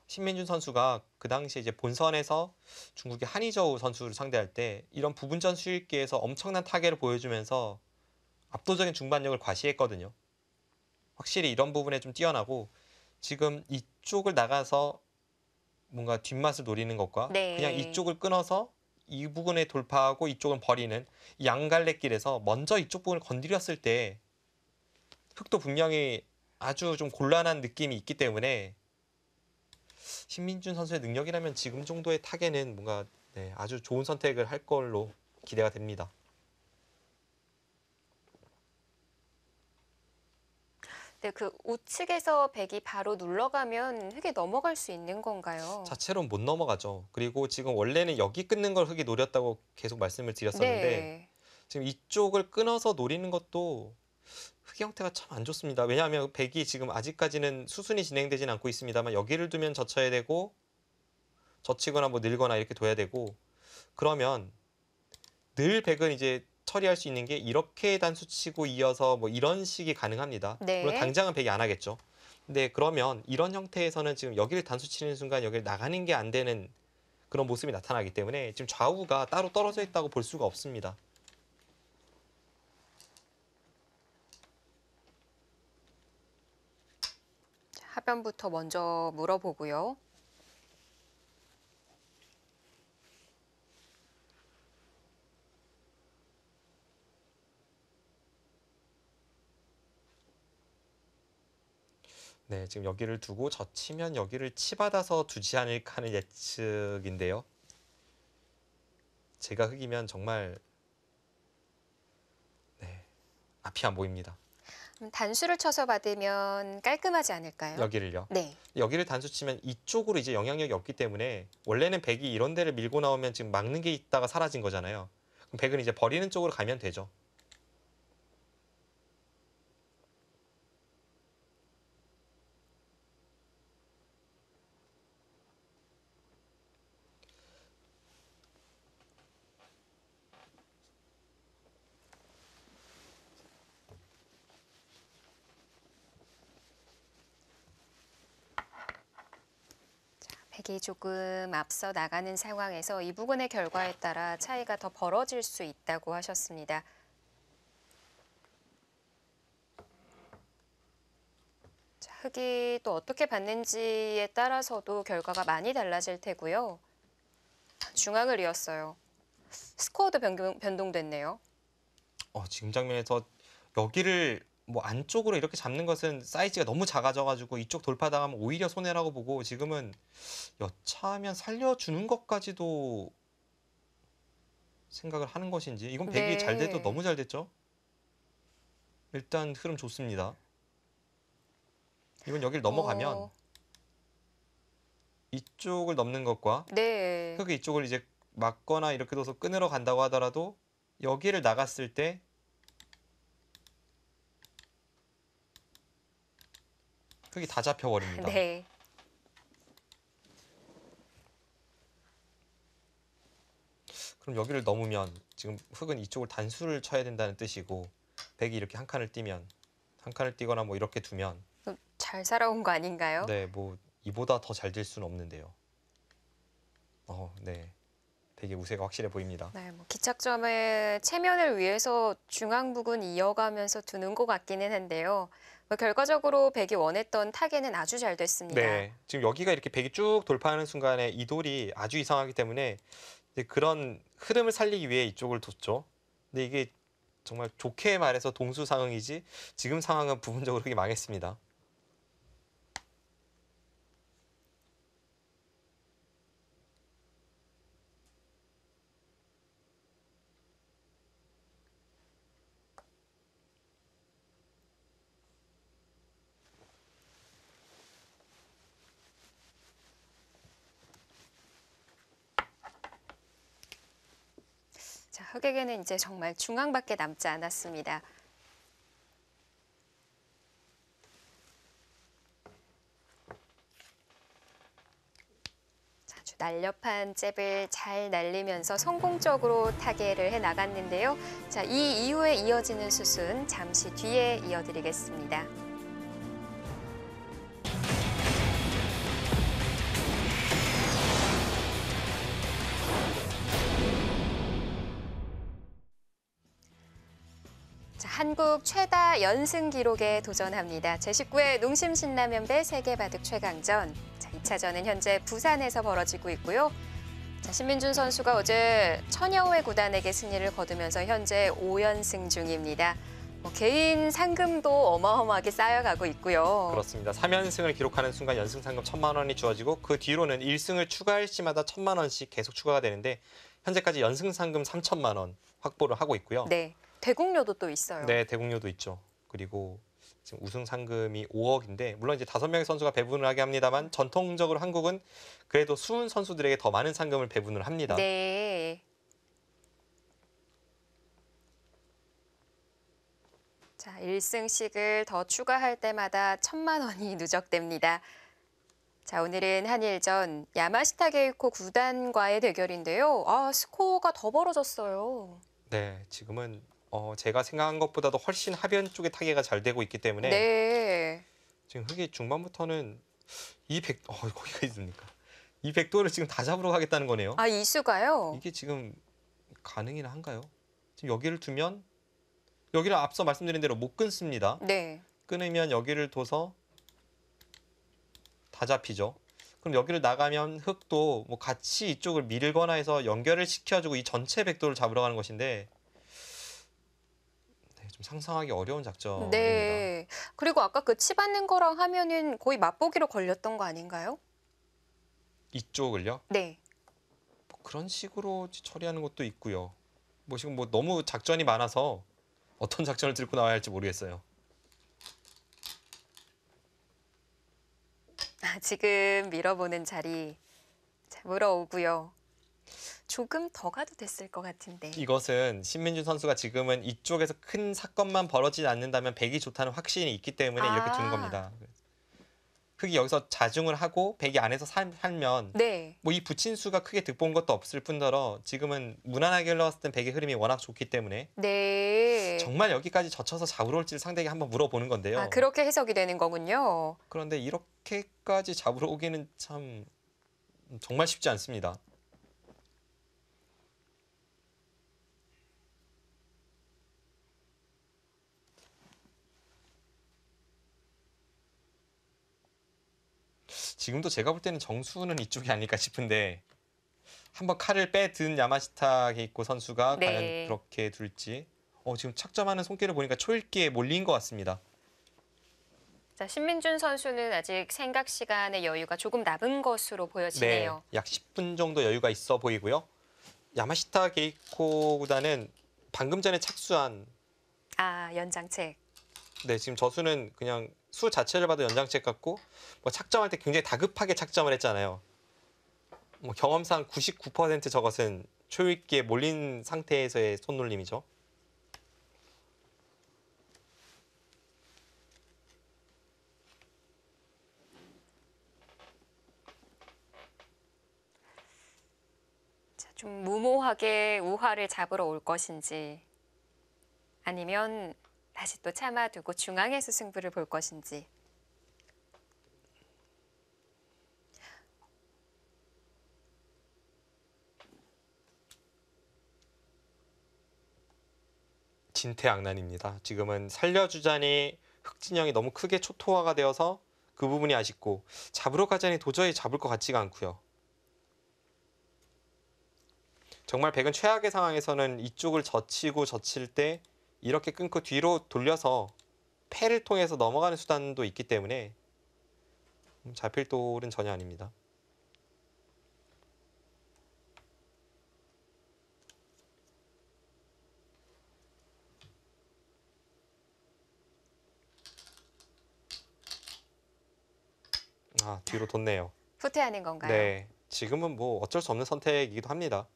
신민준 선수가 그 당시 이제 본선에서 중국의 한이저우 선수를 상대할 때 이런 부분전 수익기에서 엄청난 타계를 보여주면서 압도적인 중반력을 과시했거든요. 확실히 이런 부분에 좀 뛰어나고 지금 이쪽을 나가서 뭔가 뒷맛을 노리는 것과 네. 그냥 이쪽을 끊어서 이 부분에 돌파하고 이쪽은 버리는 양갈래길에서 먼저 이쪽 부분을 건드렸을 때 흑도 분명히 아주 좀 곤란한 느낌이 있기 때문에 신민준 선수의 능력이라면 지금 정도의 타겟은 뭔가 네, 아주 좋은 선택을 할 걸로 기대가 됩니다. 네, 그 우측에서 백이 바로 눌러가면 흙에 넘어갈 수 있는 건가요? 자체로 못 넘어가죠. 그리고 지금 원래는 여기 끊는 걸 흙이 노렸다고 계속 말씀을 드렸었는데 네. 지금 이쪽을 끊어서 노리는 것도 크기 그 형태가 참 안 좋습니다. 왜냐하면 백이 지금 아직까지는 수순이 진행되진 않고 있습니다만 여기를 두면 젖혀야 되고 젖히거나 뭐 늘거나 이렇게 둬야 되고 그러면 늘백은 이제 처리할 수 있는 게 이렇게 단수치고 이어서 뭐 이런 식이 가능합니다. 네. 물론 당장은 백이안 하겠죠. 근데 그러면 이런 형태에서는 지금 여기를 단수치는 순간 여기를 나가는 게 안 되는 그런 모습이 나타나기 때문에 지금 좌우가 따로 떨어져 있다고 볼 수가 없습니다. 하변부터 먼저 물어보고요. 네, 지금 여기를 두고 젖히면 여기를 치받아서 두지 않을까 하는 예측인데요. 제가 흙이면 정말 네, 앞이 안 보입니다. 음, 단수를 쳐서 받으면 깔끔하지 않을까요? 여기를요. 네. 여기를 단수 치면 이쪽으로 이제 영향력이 없기 때문에 원래는 백이 이런 데를 밀고 나오면 지금 막는 게 있다가 사라진 거잖아요. 그럼 백은 이제 버리는 쪽으로 가면 되죠. 조금 앞서 나가는 상황에서 이 부분의 결과에 따라 차이가 더 벌어질 수 있다고 하셨습니다. 자, 흙이 또 어떻게 받는지에 따라서도 결과가 많이 달라질 테고요. 중앙을 이었어요. 스코어도 변경, 변동됐네요. 어, 지금 장면에서 여기를 뭐 안쪽으로 이렇게 잡는 것은 사이즈가 너무 작아져가지고 이쪽 돌파당하면 오히려 손해라고 보고 지금은 여차하면 살려주는 것까지도 생각을 하는 것인지 이건 백이 네. 잘 돼도 너무 잘 됐죠. 일단 흐름 좋습니다. 이건 여기를 넘어가면 어. 이쪽을 넘는 것과 네. 흑이 이쪽을 이제 막거나 이렇게 둬서 끊으러 간다고 하더라도 여기를 나갔을 때 흙이 다 잡혀버립니다. 네. 그럼 여기를 넘으면 지금 흙은 이쪽을 단수를 쳐야 된다는 뜻이고 백이 이렇게 한 칸을 뛰면 한 칸을 뛰거나 뭐 이렇게 두면 잘 살아온 거 아닌가요? 네, 뭐 이보다 더 잘 될 수는 없는데요. 어, 네. 되게 우세가 확실해 보입니다. 네, 뭐 기착점을 체면을 위해서 중앙 부근 이어가면서 두는 것 같기는 한데요. 뭐 결과적으로 백이 원했던 타겟은 아주 잘 됐습니다. 네, 지금 여기가 이렇게 백이 쭉 돌파하는 순간에 이 돌이 아주 이상하기 때문에 이제 그런 흐름을 살리기 위해 이쪽을 뒀죠. 근데 이게 정말 좋게 말해서 동수상황이지 지금 상황은 부분적으로 그렇게 망했습니다. 관광에게는 이제 정말 중앙밖에 남지 않았습니다. 아주 날렵한 잽을 잘 날리면서 성공적으로 타계를해 나갔는데요. 자, 이 이후에 이어지는 수순 잠시 뒤에 이어드리겠습니다. 한국 최다 연승 기록에 도전합니다. 제19회 농심 신라면배 세계 바둑 최강전. 자, 2차전은 현재 부산에서 벌어지고 있고요. 자, 신민준 선수가 어제 천여회 구단에게 승리를 거두면서 현재 5연승 중입니다. 뭐 개인 상금도 어마어마하게 쌓여가고 있고요. 그렇습니다. 3연승을 기록하는 순간 연승 상금 천만 원이 주어지고 그 뒤로는 1승을 추가할 시마다 천만 원씩 계속 추가가 되는데 현재까지 연승 상금 3천만 원 확보를 하고 있고요. 네. 대국료도 또 있어요. 네, 대국료도 있죠. 그리고 지금 우승 상금이 5억인데 물론 이제 다섯 명의 선수가 배분을 하게 합니다만 전통적으로 한국은 그래도 수훈 선수들에게 더 많은 상금을 배분을 합니다. 네. 자, 1승씩을 더 추가할 때마다 천만 원이 누적됩니다. 자, 오늘은 한일전 야마시타 게이코 구단과의 대결인데요. 아, 스코어가 더 벌어졌어요. 네, 지금은 어, 제가 생각한 것보다도 훨씬 하변 쪽에 타개가 잘 되고 있기 때문에 네. 지금 흑의 중반부터는 200 어, 거기가 있습니까? 이백도를 지금 다 잡으러 가겠다는 거네요. 아, 이수가요? 이게 지금 가능이나 한가요? 지금 여기를 두면 여기를 앞서 말씀드린 대로 못 끊습니다. 네. 끊으면 여기를 둬서 다 잡히죠. 그럼 여기를 나가면 흙도 뭐 같이 이쪽을 밀거나 해서 연결을 시켜주고 이 전체 백도를 잡으러 가는 것인데 좀 상상하기 어려운 작전입니다. 네. 그리고 아까 그 치받는 거랑 하면은 거의 맛보기로 걸렸던 거 아닌가요? 이쪽을요? 네. 뭐 그런 식으로 처리하는 것도 있고요. 뭐 지금 뭐 너무 작전이 많아서 어떤 작전을 들고 나와야 할지 모르겠어요. 아, 지금 밀어보는 자리 자, 물어오고요. 조금 더 가도 됐을 것 같은데. 이것은 신민준 선수가 지금은 이쪽에서 큰 사건만 벌어지지 않는다면 백이 좋다는 확신이 있기 때문에 아. 이렇게 둔 아. 겁니다. 흑이 여기서 자중을 하고 백이 안에서 살, 면 네. 뭐이 붙인 수가 크게 득본 것도 없을 뿐더러 지금은 무난하게 흘러왔을 땐 백의 흐름이 워낙 좋기 때문에 네. 정말 여기까지 젖혀서 잡으러 올지를 상대에게 한번 물어보는 건데요. 아, 그렇게 해석이 되는 거군요. 그런데 이렇게까지 잡으러 오기는 참 정말 쉽지 않습니다. 지금도 제가 볼 때는 정수는 이쪽이 아닐까 싶은데 한번 칼을 빼든 야마시타 게이코 선수가 네. 과연 그렇게 둘지 어, 지금 착점하는 손길을 보니까 초읽기에 몰린 것 같습니다. 자, 신민준 선수는 아직 생각 시간의 여유가 조금 남은 것으로 보여지네요. 네, 약 10분 정도 여유가 있어 보이고요. 야마시타 게이코 구단은 방금 전에 착수한 아, 연장책. 네, 지금 저수는 그냥 수 자체를 봐도 연장책 같고 뭐 착점할 때 굉장히 다급하게 착점을 했잖아요. 뭐 경험상 99% 저것은 초읽기에 몰린 상태에서의 손놀림이죠. 좀 무모하게 우화를 잡으러 올 것인지 아니면 다시 또 참아두고 중앙에서 승부를 볼 것인지 진퇴악난입니다 지금은 살려주자니 흑진영이 너무 크게 초토화가 되어서 그 부분이 아쉽고 잡으러 가자니 도저히 잡을 것 같지가 않고요. 정말 백은 최악의 상황에서는 이쪽을 젖히고 젖힐 때 이렇게 끊고 뒤로 돌려서 폐를 통해서 넘어가는 수단도 있기 때문에 자필 음, 돌은 전혀 아닙니다. 아 뒤로 돋네요 후퇴하는 건가요? 네. 지금은 뭐 어쩔 수 없는 선택이기도 합니다.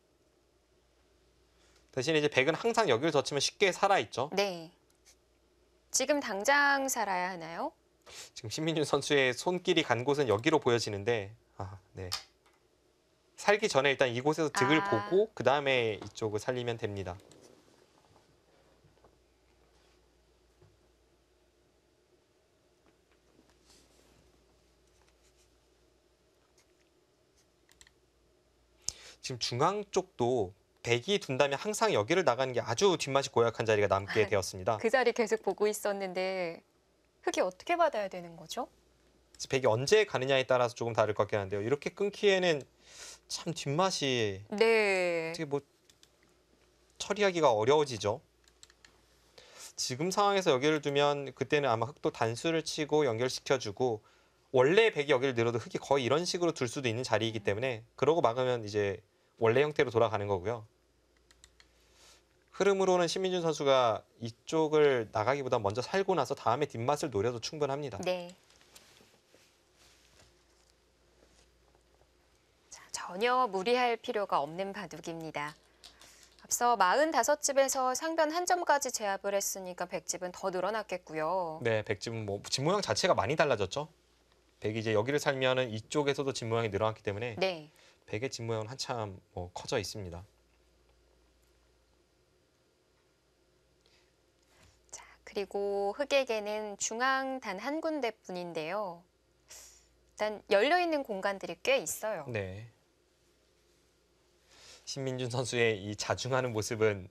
대신에 이제 백은 항상 여기를 젖히면 쉽게 살아있죠. 네. 지금 당장 살아야 하나요? 지금 신민준 선수의 손길이 간 곳은 여기로 보여지는데 아, 네. 살기 전에 일단 이곳에서 득을 아. 보고 그 다음에 이쪽을 살리면 됩니다. 지금 중앙 쪽도 대기 둔다면 항상 여기를 나가는 게 아주 뒷맛이 고약한 자리가 남게 아, 되었습니다. 그 자리 계속 보고 있었는데 흙이 어떻게 받아야 되는 거죠? 백이 언제 가느냐에 따라서 조금 다를 것 같긴 한데요. 이렇게 끊기에는 참 뒷맛이 네. 어떻게 뭐 처리하기가 어려워지죠. 지금 상황에서 여기를 두면 그때는 아마 흙도 단수를 치고 연결시켜주고 원래 백이 여기를 늘어도 흙이 거의 이런 식으로 둘 수도 있는 자리이기 때문에 그러고 막으면 이제 원래 형태로 돌아가는 거고요. 흐름으로는 신민준 선수가 이쪽을 나가기보다 먼저 살고 나서 다음에 뒷맛을 노려도 충분합니다. 네. 자, 전혀 무리할 필요가 없는 바둑입니다. 앞서 45집에서 상변 한 점까지 제압을 했으니까 1 0 0집은더 늘어났겠고요. 네, 0집은 뭐, 집 모양 자체가 많이 달라졌죠. 1 0 0이 이제 여기를 살면 은 이쪽에서도 집 모양이 늘어났기 때문에 네. 베개 집모양은 한참 뭐 커져 있습니다. 자, 그리고 흑에게는 중앙 단 한 군데뿐인데요. 일단 열려있는 공간들이 꽤 있어요. 네. 신민준 선수의 이 자중하는 모습은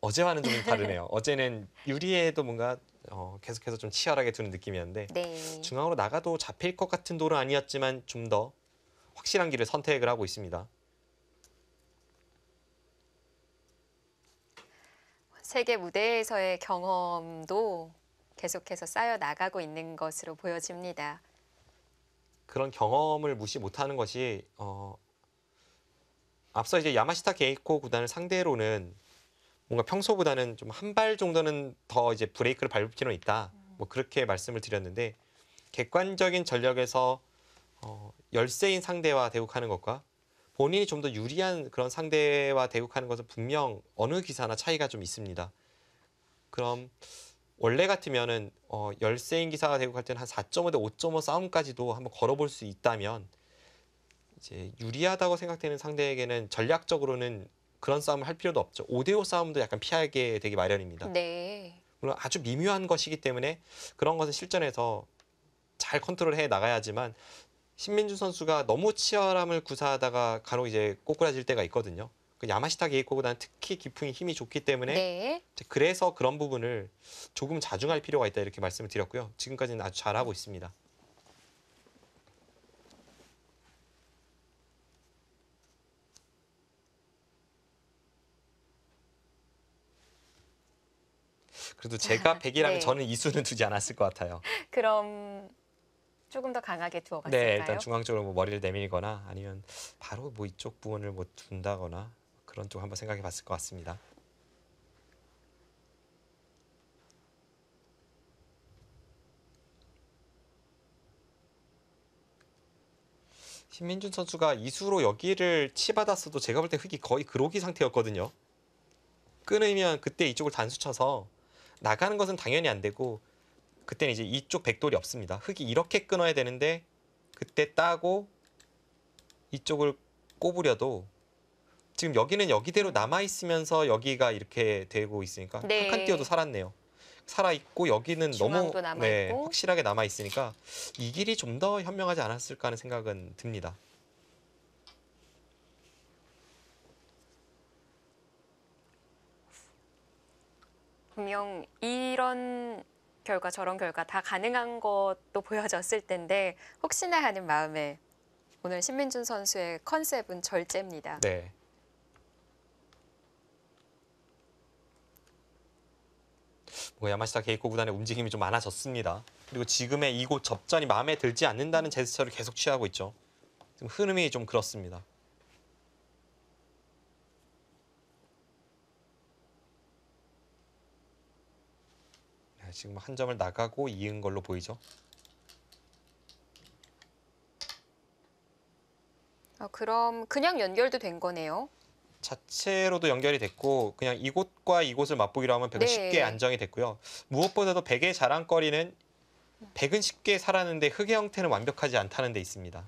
어제와는 좀 다르네요. 어제는 유리에도 뭔가 어, 계속해서 좀 치열하게 두는 느낌이었는데 네. 중앙으로 나가도 잡힐 것 같은 돌은 아니었지만 좀더 확실한 길을 선택을 하고 있습니다. 세계 무대에서의 경험도 계속해서 쌓여 나가고 있는 것으로 보여집니다. 그런 경험을 무시 못하는 것이 어, 앞서 이제 야마시타 게이코 구단을 상대로는 뭔가 평소보다는 좀 한 발 정도는 더 이제 브레이크를 밟을 필요는 있다. 뭐 그렇게 말씀을 드렸는데 객관적인 전력에서 어, 열세인 상대와 대국하는 것과 본인이 좀 더 유리한 그런 상대와 대국하는 것은 분명 어느 기사나 차이가 좀 있습니다. 그럼 원래 같으면은 어, 열세인 기사가 대국할 때는 한4.5 대 5.5 싸움까지도 한번 걸어볼 수 있다면 이제 유리하다고 생각되는 상대에게는 전략적으로는 그런 싸움을 할 필요도 없죠. 5 대 5 싸움도 약간 피하게 되기 마련입니다. 네. 물론 아주 미묘한 것이기 때문에 그런 것은 실전에서 잘 컨트롤해 나가야지만 신민주 선수가 너무 치열함을 구사하다가 간혹 이제 꼬꾸라질 때가 있거든요. 그 야마시타 게이코보다는 특히 기풍이 힘이 좋기 때문에 네. 그래서 그런 부분을 조금 자중할 필요가 있다 이렇게 말씀을 드렸고요. 지금까지는 아주 잘하고 있습니다. 그래도 제가 100이라면 네. 저는 이수는 두지 않았을 것 같아요. 그럼 조금 더 강하게 두어 갔을까요? 네, 일단 중앙 적으로뭐 머리를 내밀거나 아니면 바로 뭐 이쪽 부분을 뭐 둔다거나 그런 쪽 한번 생각해 봤을 것 같습니다. 신민준 선수가 이수로 여기를 치받았어도 제가 볼 때 흙이 거의 그로기 상태였거든요. 끊으면 그때 이쪽을 단수 쳐서 나가는 것은 당연히 안 되고 그때는 이제 이쪽 백돌이 없습니다. 흙이 이렇게 끊어야 되는데 그때 따고 이쪽을 꼽으려도 지금 여기는 여기대로 남아있으면서 여기가 이렇게 되고 있으니까 네. 한칸 뛰어도 살았네요. 살아있고 여기는 너무 네, 확실하게 남아있으니까 이 길이 좀 더 현명하지 않았을까 하는 생각은 듭니다. 분명 이런 결과 저런 결과 다 가능한 것도 보여졌을 텐데 혹시나 하는 마음에 오늘 신민준 선수의 컨셉은 절제입니다. 네. 뭔가 뭐 야마시타 게이코 구단의 움직임이 좀 많아졌습니다. 그리고 지금의 이곳 접전이 마음에 들지 않는다는 제스처를 계속 취하고 있죠. 지금 흐름이 좀 그렇습니다. 지금 한 점을 나가고 이은 걸로 보이죠? 아, 그럼 그냥 연결도 된 거네요. 자체로도 연결이 됐고 그냥 이곳과 이곳을 맛보기로 하면 백은 네. 쉽게 안정이 됐고요. 무엇보다도 백의 자랑거리는 백은 쉽게 살았는데 흙의 형태는 완벽하지 않다는 데 있습니다.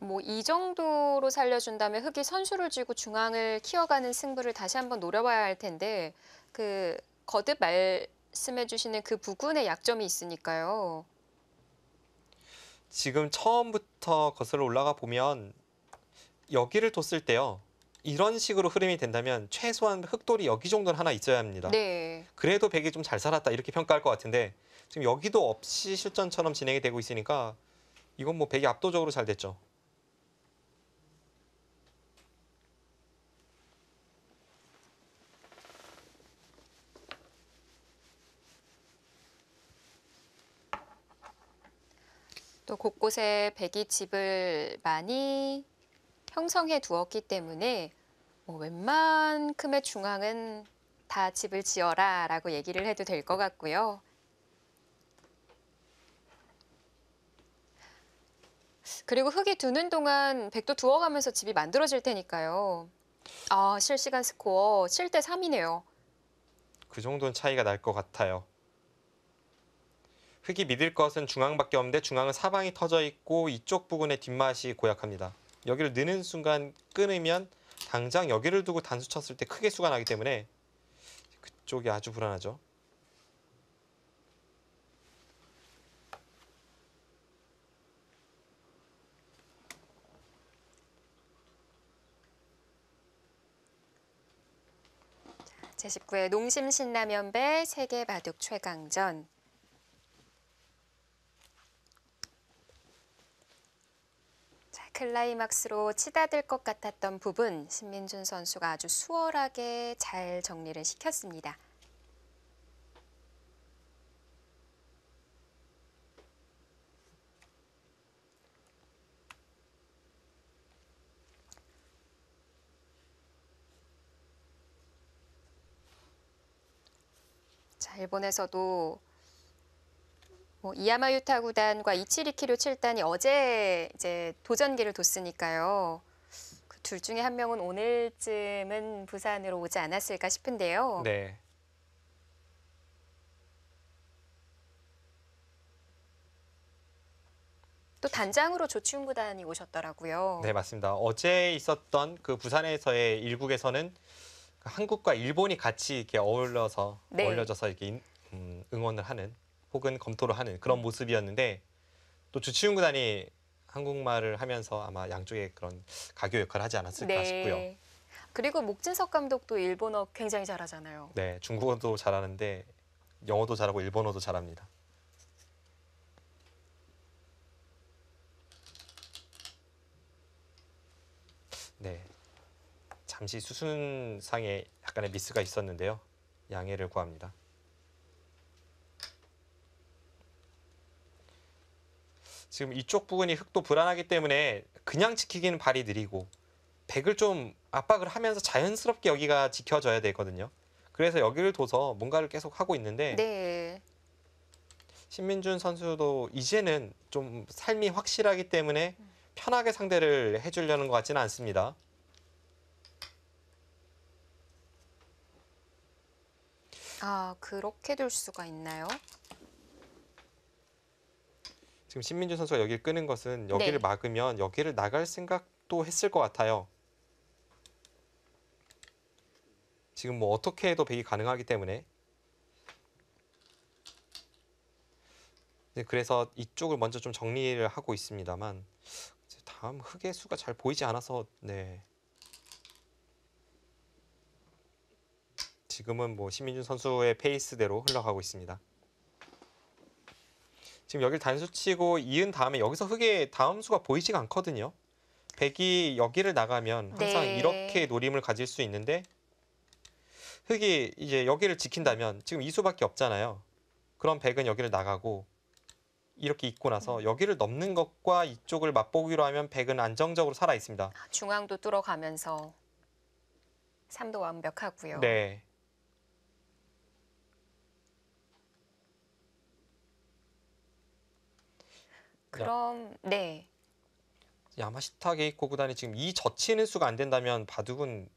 뭐 이 정도로 살려준다면 흙이 선수를 쥐고 중앙을 키워가는 승부를 다시 한번 노려봐야 할 텐데 그 거듭 말씀해 주시는 그 부분에 약점이 있으니까요. 지금 처음부터 거슬러 올라가 보면 여기를 뒀을 때요. 이런 식으로 흐름이 된다면 최소한 흑돌이 여기 정도는 하나 있어야 합니다. 네. 그래도 백이 좀 잘 살았다 이렇게 평가할 것 같은데 지금 여기도 없이 실전처럼 진행이 되고 있으니까 이건 뭐 백이 압도적으로 잘 됐죠. 또 곳곳에 배기집을 많이 형성해 두었기 때문에 뭐 웬만큼의 중앙은 다 집을 지어라 라고 얘기를 해도 될 것 같고요. 그리고 흙이 두는 동안 백도 두어가면서 집이 만들어질 테니까요. 아, 실시간 스코어 7대 3이네요. 그 정도는 차이가 날 것 같아요. 크게 믿을 것은 중앙밖에 없는데 중앙은 사방이 터져 있고 이쪽 부분의 뒷맛이 고약합니다. 여기를 느는 순간 끊으면 당장 여기를 두고 단수 쳤을 때 크게 수가 나기 때문에 그쪽이 아주 불안하죠. 제19회 농심 신라면배 세계 바둑 최강전 클라이막스로 치닫을 것 같았던 부분 신민준 선수가 아주 수월하게 잘 정리를 시켰습니다. 자, 일본에서도 뭐 이야마 유타 구단과 이치리키로 7단이 어제 이제 도전기를 뒀으니까요. 그 둘 중에 한 명은 오늘쯤은 부산으로 오지 않았을까 싶은데요. 네. 또 단장으로 조치훈 구단이 오셨더라고요. 네, 맞습니다. 어제 있었던 그 부산에서의 일국에서는 그 한국과 일본이 같이 이렇게 어울려서 네. 어울려져서 이렇게 인, 음, 응원을 하는 혹은 검토를 하는 그런 모습이었는데 또 주치의구단이 한국말을 하면서 아마 양쪽에 그런 가교 역할을 하지 않았을까 네. 싶고요. 그리고 목진석 감독도 일본어 굉장히 잘하잖아요. 네, 중국어도 잘하는데 영어도 잘하고 일본어도 잘합니다. 네, 잠시 수순상에 약간의 미스가 있었는데요. 양해를 구합니다. 지금 이쪽 부분이 흙도 불안하기 때문에 그냥 지키기는 발이 느리고 백을 좀 압박을 하면서 자연스럽게 여기가 지켜져야 되거든요. 그래서 여기를 둬서 뭔가를 계속 하고 있는데 네. 신민준 선수도 이제는 좀 삶이 확실하기 때문에 편하게 상대를 해주려는 것 같지는 않습니다. 아, 그렇게 될 수가 있나요? 지금 신민준 선수가 여기를 끄는 것은 네. 여기를 네. 막으면 여기를 나갈 생각도 했을 것 같아요. 지금 뭐 어떻게 해도 백이 가능하기 때문에 네, 그래서 이쪽을 먼저 좀 정리를 하고 있습니다만 다음 흑의 수가 잘 보이지 않아서 네 지금은 뭐 신민준 선수의 페이스대로 흘러가고 있습니다. 지금 여기를 단수 치고 이은 다음에 여기서 흙의 다음 수가 보이지가 않거든요. 백이 여기를 나가면 항상 네. 이렇게 노림을 가질 수 있는데 흙이 이제 여기를 지킨다면 지금 이 수밖에 없잖아요. 그럼 백은 여기를 나가고 이렇게 있고 나서 음. 여기를 넘는 것과 이쪽을 맛보기로 하면 백은 안정적으로 살아 있습니다. 중앙도 뚫어가면서 삼도 완벽하고요. 네. 그럼 네. 야마시타 게이코구단이 지금 이 젖히는 수가 안 된다면 바둑은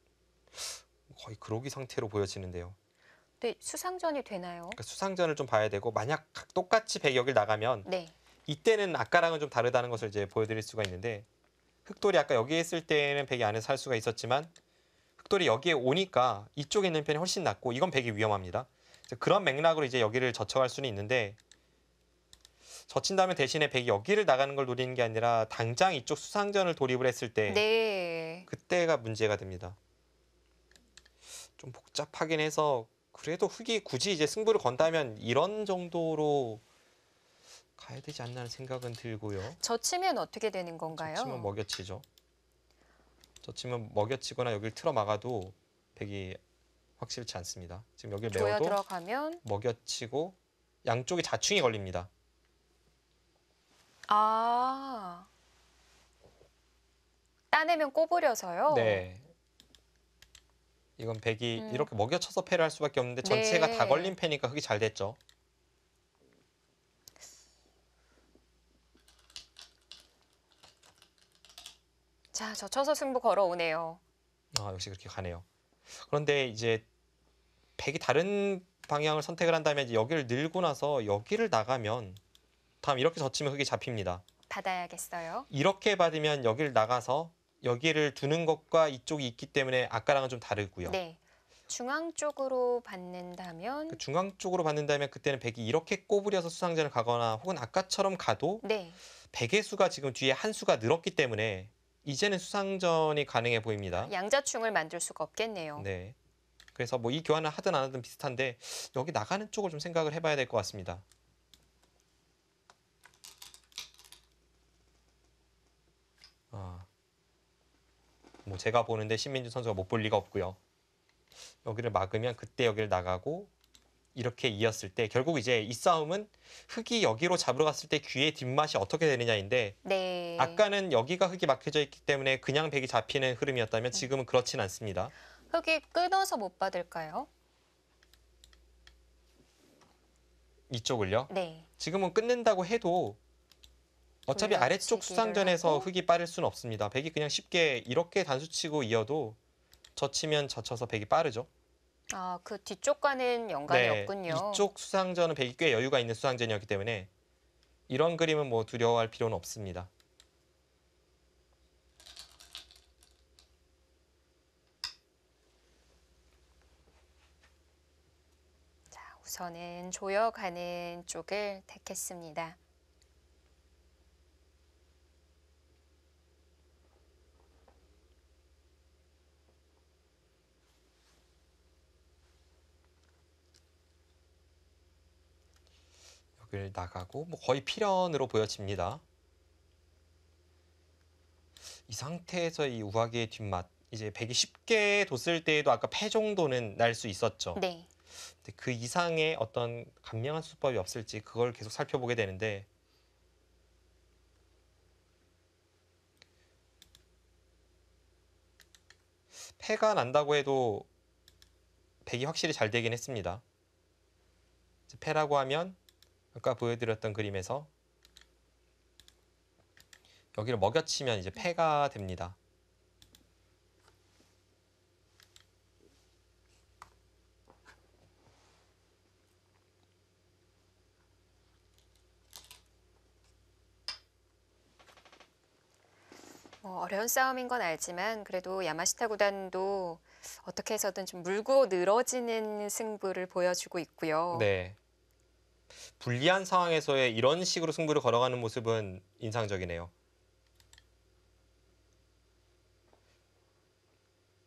거의 그러기 상태로 보여지는데요. 네, 수상전이 되나요? 그러니까 수상전을 좀 봐야 되고 만약 똑같이 100역을 나가면 네. 이때는 아까랑은 좀 다르다는 것을 이제 보여드릴 수가 있는데 흑돌이 아까 여기에 있을 때는 1 0이 안에서 할 수가 있었지만 흑돌이 여기에 오니까 이쪽에 있는 편이 훨씬 낫고 이건 1 0이 위험합니다. 그런 맥락으로 이제 여기를 젖혀갈 수는 있는데 젖힌 다음에 대신에 백이 여기를 나가는 걸 노리는 게 아니라 당장 이쪽 수상전을 돌입을 했을 때 네. 그때가 문제가 됩니다. 좀 복잡하긴 해서 그래도 흑이 굳이 이제 승부를 건다면 이런 정도로 가야 되지 않나 는 생각은 들고요. 젖히면 어떻게 되는 건가요? 젖히면 먹여치죠. 젖히면 먹여치거나 여기를 틀어 막아도 백이 확실치 않습니다. 지금 여기를 메워도 들어가면... 먹여치고 양쪽에 자충이 걸립니다. 아. 따내면 꼬부려서요? 네. 이건 백이 음. 이렇게 먹여쳐서 패를 할 수밖에 없는데 전체가 네. 다 걸린 패니까 흙이 잘 됐죠. 자, 젖혀서 승부 걸어오네요. 아, 역시 그렇게 가네요. 그런데 이제 백이 다른 방향을 선택을 한다면 여기를 늘고 나서 여기를 나가면 다음 이렇게 젖히면 흙이 잡힙니다. 받아야겠어요. 이렇게 받으면 여기를 나가서 여기를 두는 것과 이쪽이 있기 때문에 아까랑은 좀 다르고요. 네. 중앙 쪽으로 받는다면 그 중앙 쪽으로 받는다면 그때는 백이 이렇게 꼬부려서 수상전을 가거나 혹은 아까처럼 가도 네. 백의 수가 지금 뒤에 한 수가 늘었기 때문에 이제는 수상전이 가능해 보입니다. 양자충을 만들 수가 없겠네요. 네. 그래서 뭐 이 교환을 하든 안 하든 비슷한데 여기 나가는 쪽을 좀 생각을 해봐야 될 것 같습니다. 어, 뭐 제가 보는데 신민준 선수가 못 볼 리가 없고요. 여기를 막으면 그때 여기를 나가고 이렇게 이었을 때 결국 이제 이 싸움은 흙이 여기로 잡으러 갔을 때 귀의 뒷맛이 어떻게 되느냐인데 네. 아까는 여기가 흙이 막혀져 있기 때문에 그냥 백이 잡히는 흐름이었다면 네. 지금은 그렇진 않습니다. 흙이 끊어서 못 받을까요? 이쪽을요? 네. 지금은 끊는다고 해도 어차피 아래쪽 수상전에서 흙이 빠를 수는 없습니다. 백이 그냥 쉽게 이렇게 단수치고 이어도 젖히면 젖혀서 백이 빠르죠. 아, 그 뒤쪽과는 연관이 네, 없군요. 이쪽 수상전은 백이 꽤 여유가 있는 수상전이었기 때문에 이런 그림은 뭐 두려워할 필요는 없습니다. 우선은 조여가는 쪽을 택했습니다. 각을 나가고 뭐 거의 필연으로 보여집니다. 이 상태에서 이우아기의 뒷맛 이제 120개 뒀을 때에도 아까 폐 정도는 날 수 있었죠. 네. 근데 그 이상의 어떤 간명한 수법이 없을지 그걸 계속 살펴보게 되는데 폐가 난다고 해도 백이 확실히 잘 되긴 했습니다. 폐라고 하면 아까 보여드렸던 그림에서 여기를 먹여치면 이제 폐가 됩니다. 뭐 어려운 싸움인 건 알지만 그래도 야마시타 구단도 어떻게 해서든 좀 물고 늘어지는 승부를 보여주고 있고요. 네. 불리한 상황에서의 이런 식으로 승부를 걸어가는 모습은 인상적이네요.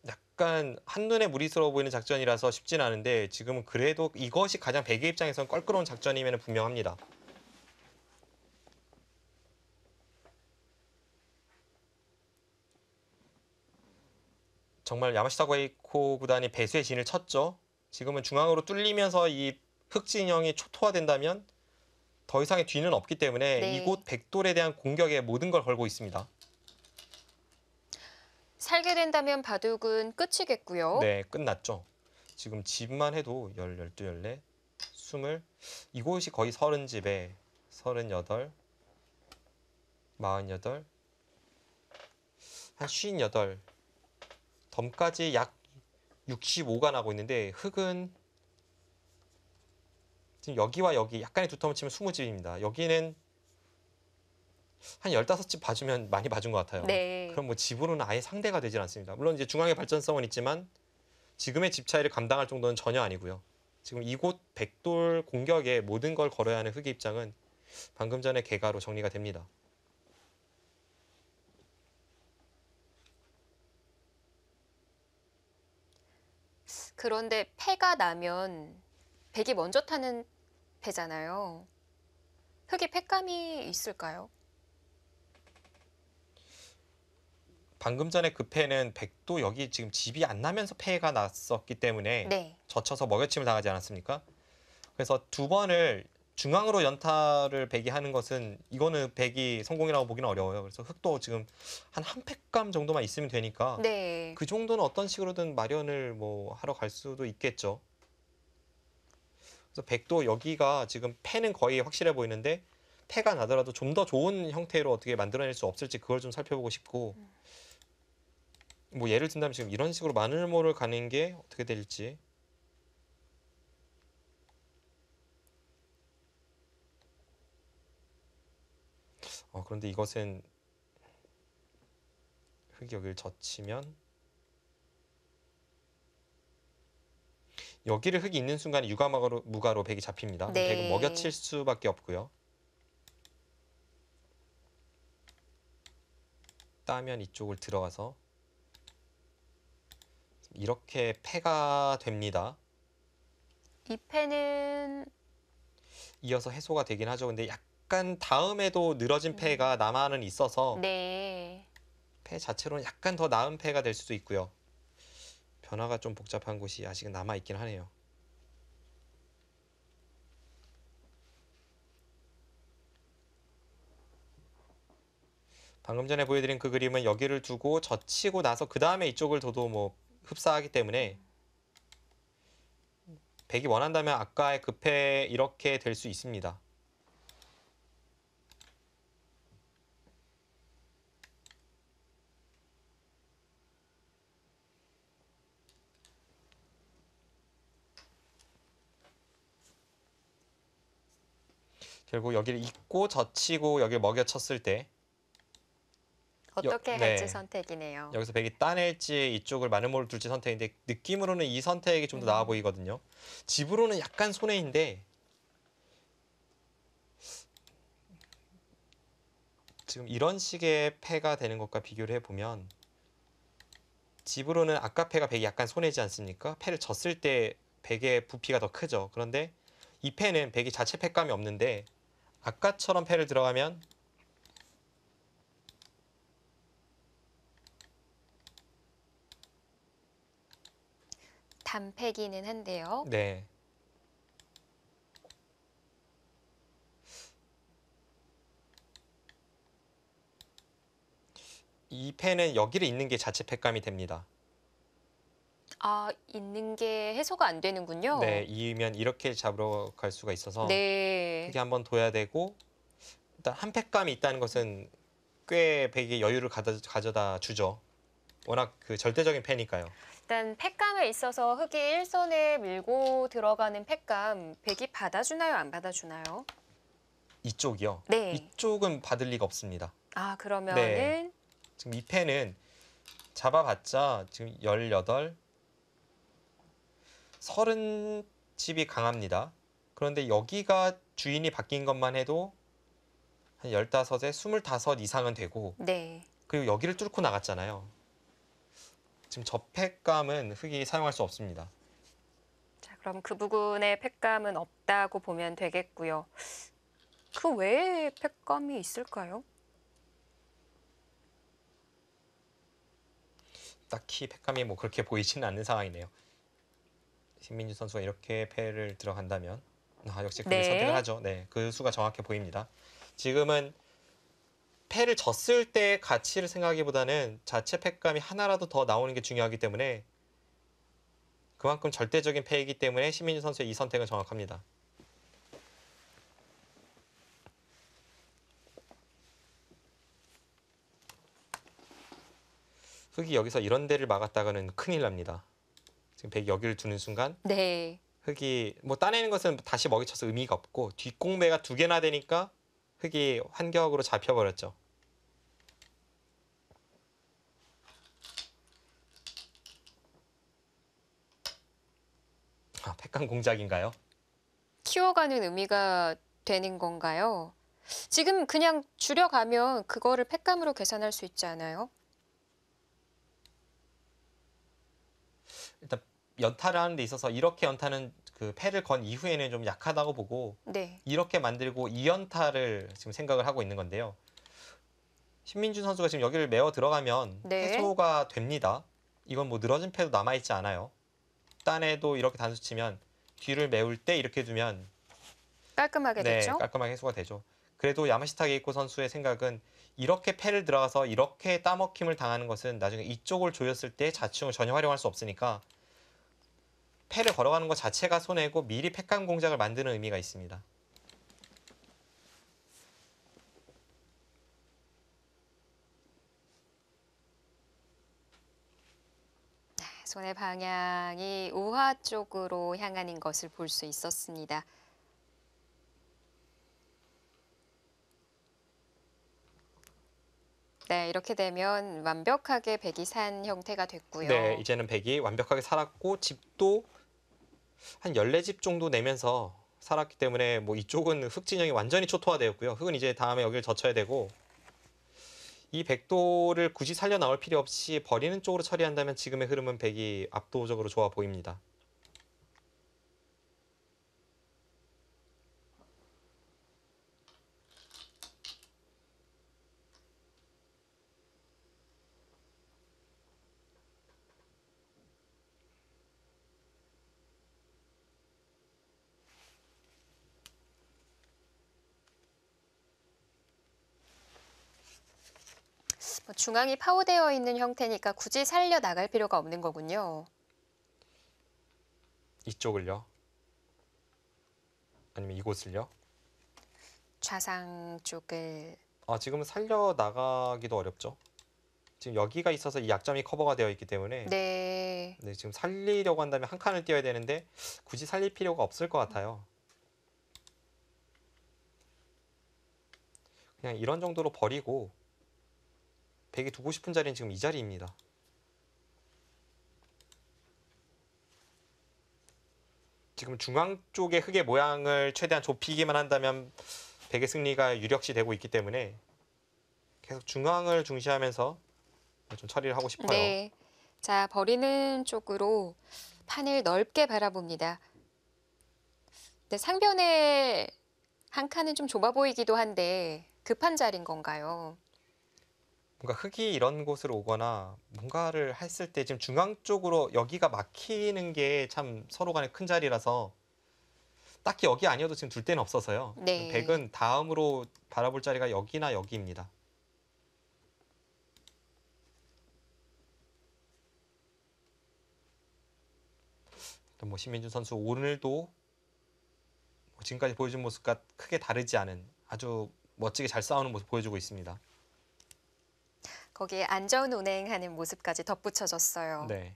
약간 한눈에 무리스러워 보이는 작전이라서 쉽진 않은데 지금은 그래도 이것이 가장 백의 입장에선 껄끄러운 작전이면 분명합니다. 정말 야마시타 과이코 구단이 배수의 진을 쳤죠. 지금은 중앙으로 뚫리면서 이 흑진영이 초토화된다면 더 이상의 뒤는 없기 때문에 네. 이곳 백돌에 대한 공격에 모든 걸 걸고 있습니다. 살게 된다면 바둑은 끝이겠고요. 네, 끝났죠. 지금 집만 해도 10, 12, 14, 20. 이곳이 거의 30집에 38, 48, 한 58, 덤까지 약 65가 나고 있는데 흙은 지금 여기와 여기 약간의 두터움을 치면 20집입니다. 여기는 한 15집 봐주면 많이 봐준 것 같아요. 네. 그럼 뭐 집으로는 아예 상대가 되질 않습니다. 물론 이제 중앙의 발전성은 있지만 지금의 집 차이를 감당할 정도는 전혀 아니고요. 지금 이곳 백돌 공격에 모든 걸 걸어야 하는 흑의 입장은 방금 전에 개가로 정리가 됩니다. 그런데 패가 나면 백이 먼저 타는 폐잖아요 흙에 폐감이 있을까요? 방금 전에 그폐는 백도 여기 지금 집이 안 나면서 폐가 났었기 때문에 네. 젖혀서 먹여침을 당하지 않았습니까? 그래서 두 번을 중앙으로 연타를 백이 하는 것은 이거는 백이 성공이라고 보기는 어려워요. 그래서 흙도 지금 한 한 팩감 정도만 있으면 되니까 네. 그 정도는 어떤 식으로든 마련을 뭐 하러 갈 수도 있겠죠. 그래서 백도 여기가 지금 패는 거의 확실해 보이는데 패가 나더라도 좀 더 좋은 형태로 어떻게 만들어낼 수 없을지 그걸 좀 살펴보고 싶고 뭐 예를 든다면 지금 이런 식으로 마늘모를 가는 게 어떻게 될지 어, 그런데 이것은 흑역을 젖히면 여기를 흙이 있는 순간 에 유가마가로 무가로 백이 잡힙니다. 네. 백은 먹여칠 수밖에 없고요. 따면 이쪽을 들어가서 이렇게 패가 됩니다. 이 패는 이어서 해소가 되긴 하죠. 근데 약간 다음에도 늘어진 음. 패가 남한은 있어서 네. 패 자체로는 약간 더 나은 패가 될 수도 있고요. 변화가 좀 복잡한 곳이 아직 남아 있긴 하네요. 방금 전에 보여드린 그 그림은 여기를 두고 젖히고 나서 그 다음에 이쪽을 둬도 뭐 흡사하기 때문에 백이 원한다면 아까의 급해 이렇게 될 수 있습니다. 그리고 여기를 잊고 젖히고 여기를 먹여쳤을 때 어떻게 여, 할지 네. 선택이네요. 여기서 백이 따낼지 이쪽을 마은모를 둘지 선택인데 느낌으로는 이 선택이 좀 더 나아 음. 보이거든요. 집으로는 약간 손해인데 지금 이런 식의 패가 되는 것과 비교를 해보면 집으로는 아까 패가 백이 약간 손해지 않습니까? 패를 졌을 때 백의 부피가 더 크죠. 그런데 이 패는 백이 자체 패감이 없는데 아까처럼 패를 들어가면 단패기는 한데요. 네. 이 패는 여기를 있는 게 자체 패감이 됩니다. 아, 있는 게 해소가 안 되는군요. 네, 이으면 이렇게 잡으러 갈 수가 있어서 네. 그게 한번 둬야 되고 일단 한팩감이 있다는 것은 꽤 백이 여유를 가져, 다 주죠. 워낙 그 절대적인 패니까요. 일단 팩감에 있어서 흑이 일선에 밀고 들어가는 팩감 백이 받아주나요, 안 받아주나요? 이쪽이요. 네. 이쪽은 받을 리가 없습니다. 아, 그러면은 네. 지금 이 패는 잡아봤자 지금 열여덟 서른 집이 강합니다. 그런데 여기가 주인이 바뀐 것만 해도 한 열다섯에 스물다섯 이상은 되고 네. 그리고 여기를 뚫고 나갔잖아요. 지금 저 팩감은 흙이 사용할 수 없습니다. 자, 그럼 그 부분에 팩감은 없다고 보면 되겠고요. 그 외에 팩감이 있을까요? 딱히 팩감이 뭐 그렇게 보이지는 않는 상황이네요. 신민주 선수가 이렇게 패를 들어간다면 아, 역시 그 네. 선택을 하죠. 네, 그 수가 정확해 보입니다. 지금은 패를 졌을 때의 가치를 생각하기보다는 자체 패감이 하나라도 더 나오는 게 중요하기 때문에 그만큼 절대적인 패이기 때문에 신민주 선수의 이 선택은 정확합니다. 흑이 여기서 이런 데를 막았다가는 큰일 납니다. 지금 백 여기를 두는 순간 네. 흙이 뭐 따내는 것은 다시 먹이쳐서 의미가 없고 뒷공배가 두 개나 되니까 흙이 환경으로 잡혀버렸죠. 아, 팩간 공작인가요? 키워가는 의미가 되는 건가요? 지금 그냥 줄여가면 그거를 팩감으로 계산할 수 있지 않아요? 일단 연타를 하는 데 있어서 이렇게 연타는 그 패를 건 이후에는 좀 약하다고 보고 네. 이렇게 만들고 이연타를 지금 생각을 하고 있는 건데요. 신민준 선수가 지금 여기를 메어 들어가면 네. 해소가 됩니다. 이건 뭐 늘어진 패도 남아있지 않아요. 딴에도 이렇게 단수 치면 뒤를 메울 때 이렇게 두면 깔끔하게 네, 됐죠? 깔끔하게 해소가 되죠. 그래도 야마시타 게이코 선수의 생각은 이렇게 패를 들어가서 이렇게 따먹힘을 당하는 것은 나중에 이쪽을 조였을 때 자충을 전혀 활용할 수 없으니까 패를 걸어가는 것 자체가 손해고 미리 패감 공작을 만드는 의미가 있습니다. 네, 손의 방향이 우화 쪽으로 향하는 것을 볼 수 있었습니다. 네, 이렇게 되면 완벽하게 백이 산 형태가 됐고요. 네, 이제는 백이 완벽하게 살았고 집도 한 14집 정도 내면서 살았기 때문에 뭐 이쪽은 흙 진영이 완전히 초토화되었고요. 흙은 이제 다음에 여기를 젖혀야 되고 이 백도를 굳이 살려 나올 필요 없이 버리는 쪽으로 처리한다면 지금의 흐름은 백이 압도적으로 좋아 보입니다. 중앙이 파워되어 있는 형태니까 굳이 살려 나갈 필요가 없는 거군요. 이쪽을요? 아니면 이곳을요? 좌상 쪽을 아 지금 살려 나가기도 어렵죠. 지금 여기가 있어서 이 약점이 커버가 되어 있기 때문에 네. 네 지금 살리려고 한다면 한 칸을 띄어야 되는데 굳이 살릴 필요가 없을 것 같아요. 그냥 이런 정도로 버리고 백이 두고 싶은 자리는 지금 이 자리입니다. 지금 중앙 쪽의 흙의 모양을 최대한 좁히기만 한다면 백의 승리가 유력시 되고 있기 때문에 계속 중앙을 중시하면서 좀 처리를 하고 싶어요. 네. 자, 버리는 쪽으로 판을 넓게 바라봅니다. 네, 상변의 한 칸은 좀 좁아 보이기도 한데 급한 자리인 건가요? 뭔가 흙이 이런 곳으로 오거나 뭔가를 했을 때 지금 중앙 쪽으로 여기가 막히는 게 참 서로 간에 큰 자리라서 딱히 여기 아니어도 지금 둘 데는 없어서요. 네. 백은 다음으로 바라볼 자리가 여기나 여기입니다. 뭐 신민준 선수 오늘도 뭐 지금까지 보여준 모습과 크게 다르지 않은 아주 멋지게 잘 싸우는 모습 보여주고 있습니다. 거기에 안전 운행하는 모습까지 덧붙여졌어요. 네.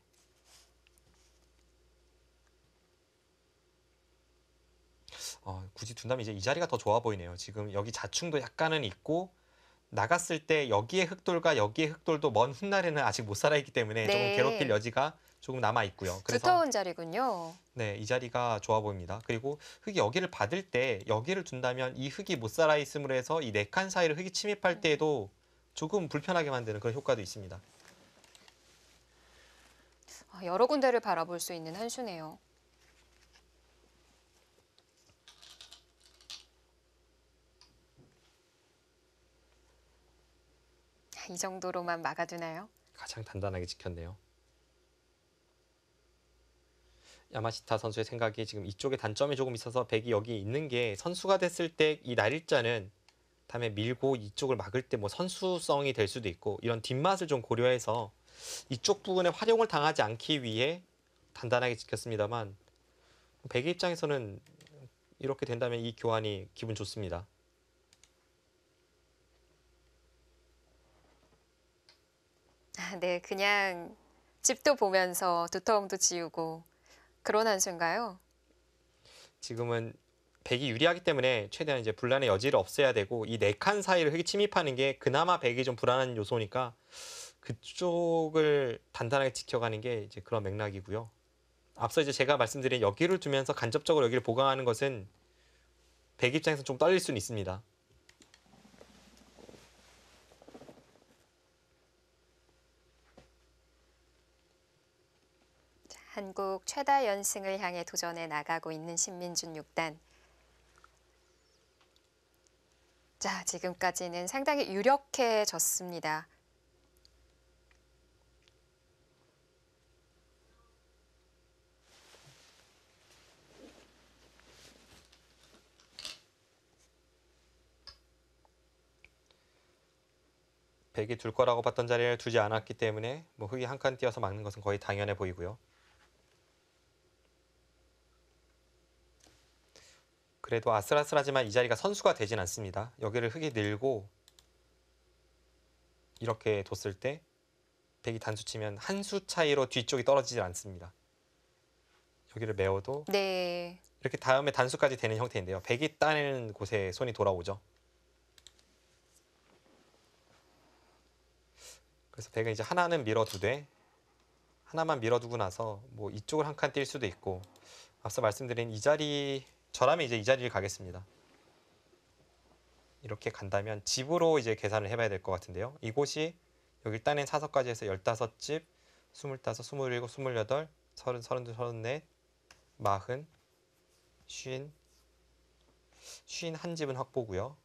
어, 굳이 둔다면 이제 이 자리가 더 좋아 보이네요. 지금 여기 자충도 약간은 있고 나갔을 때 여기에 흑돌과 여기에 흑돌도 먼 훗날에는 아직 못 살아있기 때문에 네. 조금 괴롭힐 여지가 조금 남아 있고요. 그래서 두터운 자리군요. 네, 이 자리가 좋아 보입니다. 그리고 흙이 여기를 받을 때 여기를 둔다면 이 흙이 못 살아 있음으로 해서 이네칸 사이를 흙이 침입할 때에도 조금 불편하게 만드는 그런 효과도 있습니다. 아, 여러 군데를 바라볼 수 있는 한 수네요. 이 정도로만 막아두나요? 가장 단단하게 지켰네요. 야마시타 선수의 생각이 지금 이쪽에 단점이 조금 있어서 백이 여기 있는 게 선수가 됐을 때 이 날일자는 다음에 밀고 이쪽을 막을 때 뭐 선수성이 될 수도 있고 이런 뒷맛을 좀 고려해서 이쪽 부분에 활용을 당하지 않기 위해 단단하게 지켰습니다만 백의 입장에서는 이렇게 된다면 이 교환이 기분 좋습니다. 아, 네, 그냥 집도 보면서 두터움도 지우고 그런 한수인가요? 지금은 백이 유리하기 때문에 최대한 이제 분란의 여지를 없애야 되고 이네칸 사이를 흑이 침입하는 게 그나마 백이 좀 불안한 요소니까 그쪽을 단단하게 지켜가는 게 이제 그런 맥락이고요. 앞서 이제 제가 말씀드린 여기를 두면서 간접적으로 여기를 보강하는 것은 백 입장에서 좀 떨릴 수는 있습니다. 한국 최다 연승을 향해 도전해 나가고 있는 신민준 6단. 자, 지금까지는 상당히 유력해졌습니다. 백이 둘 거라고 봤던 자리를 두지 않았기 때문에 뭐 흑이 한 칸 띄어서 막는 것은 거의 당연해 보이고요. 그래도 아슬아슬하지만 이 자리가 선수가 되진 않습니다. 여기를 흙이 늘고 이렇게 뒀을 때 백이 단수 치면 한 수 차이로 뒤쪽이 떨어지질 않습니다. 여기를 메워도 네. 이렇게 다음에 단수까지 되는 형태인데요. 백이 따는 곳에 손이 돌아오죠. 그래서 백은 이제 하나는 밀어두되 하나만 밀어두고 나서 뭐 이쪽을 한 칸 뛸 수도 있고 앞서 말씀드린 이 자리 저라면 이제 이 자리를 가겠습니다. 이렇게 간다면 집으로 이제 계산을 해봐야 될 것 같은데요. 이곳이 여기 땅엔 4석까지 해서 15집, 25, 27, 28, 30, 32, 34, 40, 50, 51 집은 확보고요.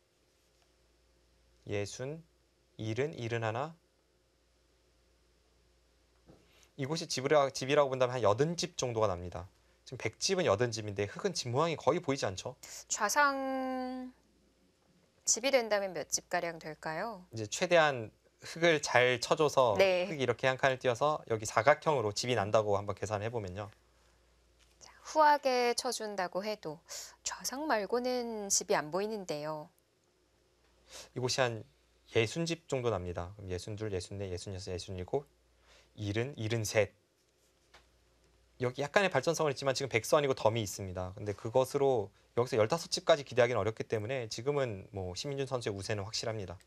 예순, 일은, 일은 하나. 이곳이 집이라, 집이라고 본다면 한 여든 집 정도가 납니다. 지금 백집은 여든 집인데 흙은 집 모양이 거의 보이지 않죠? 좌상 집이 된다면 몇 집 가량 될까요? 이제 최대한 흙을 잘 쳐줘서 네. 흙이 이렇게 한 칸을 띄어서 여기 사각형으로 집이 난다고 한번 계산을 해보면요. 후하게 쳐준다고 해도 좌상 말고는 집이 안 보이는데요. 이곳이 한 예순 집 정도 납니다. 그럼 예순 둘, 예순 넷, 예순 여섯, 예순 일곱, 일흔, 일흔 셋. 여기 약간의 발전성은 있지만 지금 백선이고 덤이 있습니다. 근데 그것으로 여기서 열다섯 집까지 기대하기는 어렵기 때문에 지금은 뭐 심민준 선수의 우세는 확실합니다.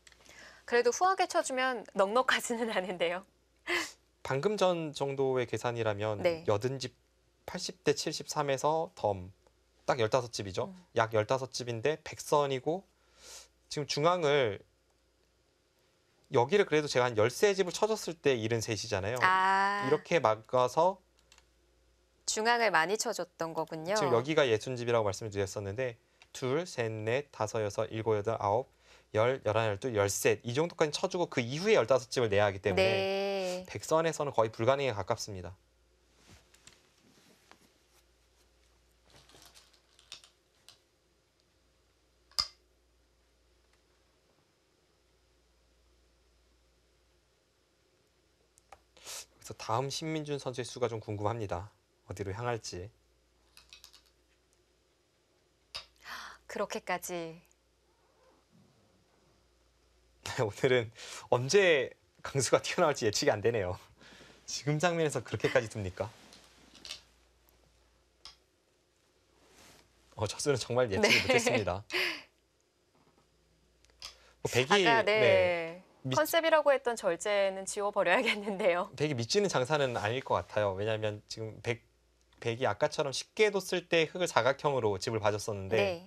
그래도 후하게 쳐주면 넉넉하지는 않은데요. 방금 전 정도의 계산이라면 네. 80집 80대 73에서 덤 딱 열다섯 집이죠약 음. 열다섯 집인데 백선이고 지금 중앙을 여기를 그래도 제가 한 열세 집을 쳐줬을 때 일은 셋이잖아요 아. 이렇게 막아서 중앙을 많이 쳐줬던 거군요. 지금 여기가 예순집이라고 말씀을 드렸었는데 둘, 셋, 넷, 다섯, 여섯, 일곱, 여덟, 아홉, 열, 열한, 열두, 열셋 이 정도까지 쳐주고 그 이후에 열다섯 집을 내야 하기 때문에 네. 백선에서는 거의 불가능에 가깝습니다. 다음 신민준 선수의 수가 좀 궁금합니다. 어디로 향할지 그렇게까지 네, 오늘은 언제 강수가 튀어나올지 예측이 안 되네요. 지금 장면에서 그렇게까지 듭니까 어, 저수는 정말 예측을 네. 못했습니다. 뭐 백이 아까, 네. 네. 미... 컨셉이라고 했던 절제는 지워버려야겠는데요. 백이 믿지는 장사는 아닐 것 같아요. 왜냐하면 지금 백 백이 아까처럼 쉽게 뒀을 때 흙을 사각형으로 집을 봐줬었는데 네.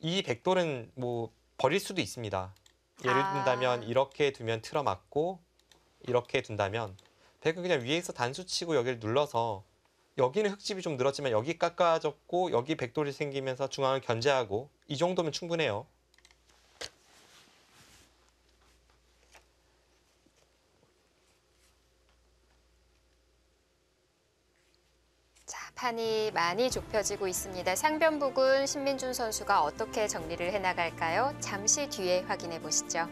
이 백돌은 뭐 버릴 수도 있습니다. 예를 아. 든다면 이렇게 두면 틀어 맞고 이렇게 둔다면 백은 그냥 위에서 단수 치고 여기를 눌러서 여기는 흙집이 좀 늘었지만 여기 깎아졌고 여기 백돌이 생기면서 중앙을 견제하고 이 정도면 충분해요. 판이 많이 좁혀지고 있습니다. 상변 부근 신민준 선수가 어떻게 정리를 해나갈까요? 잠시 뒤에 확인해 보시죠.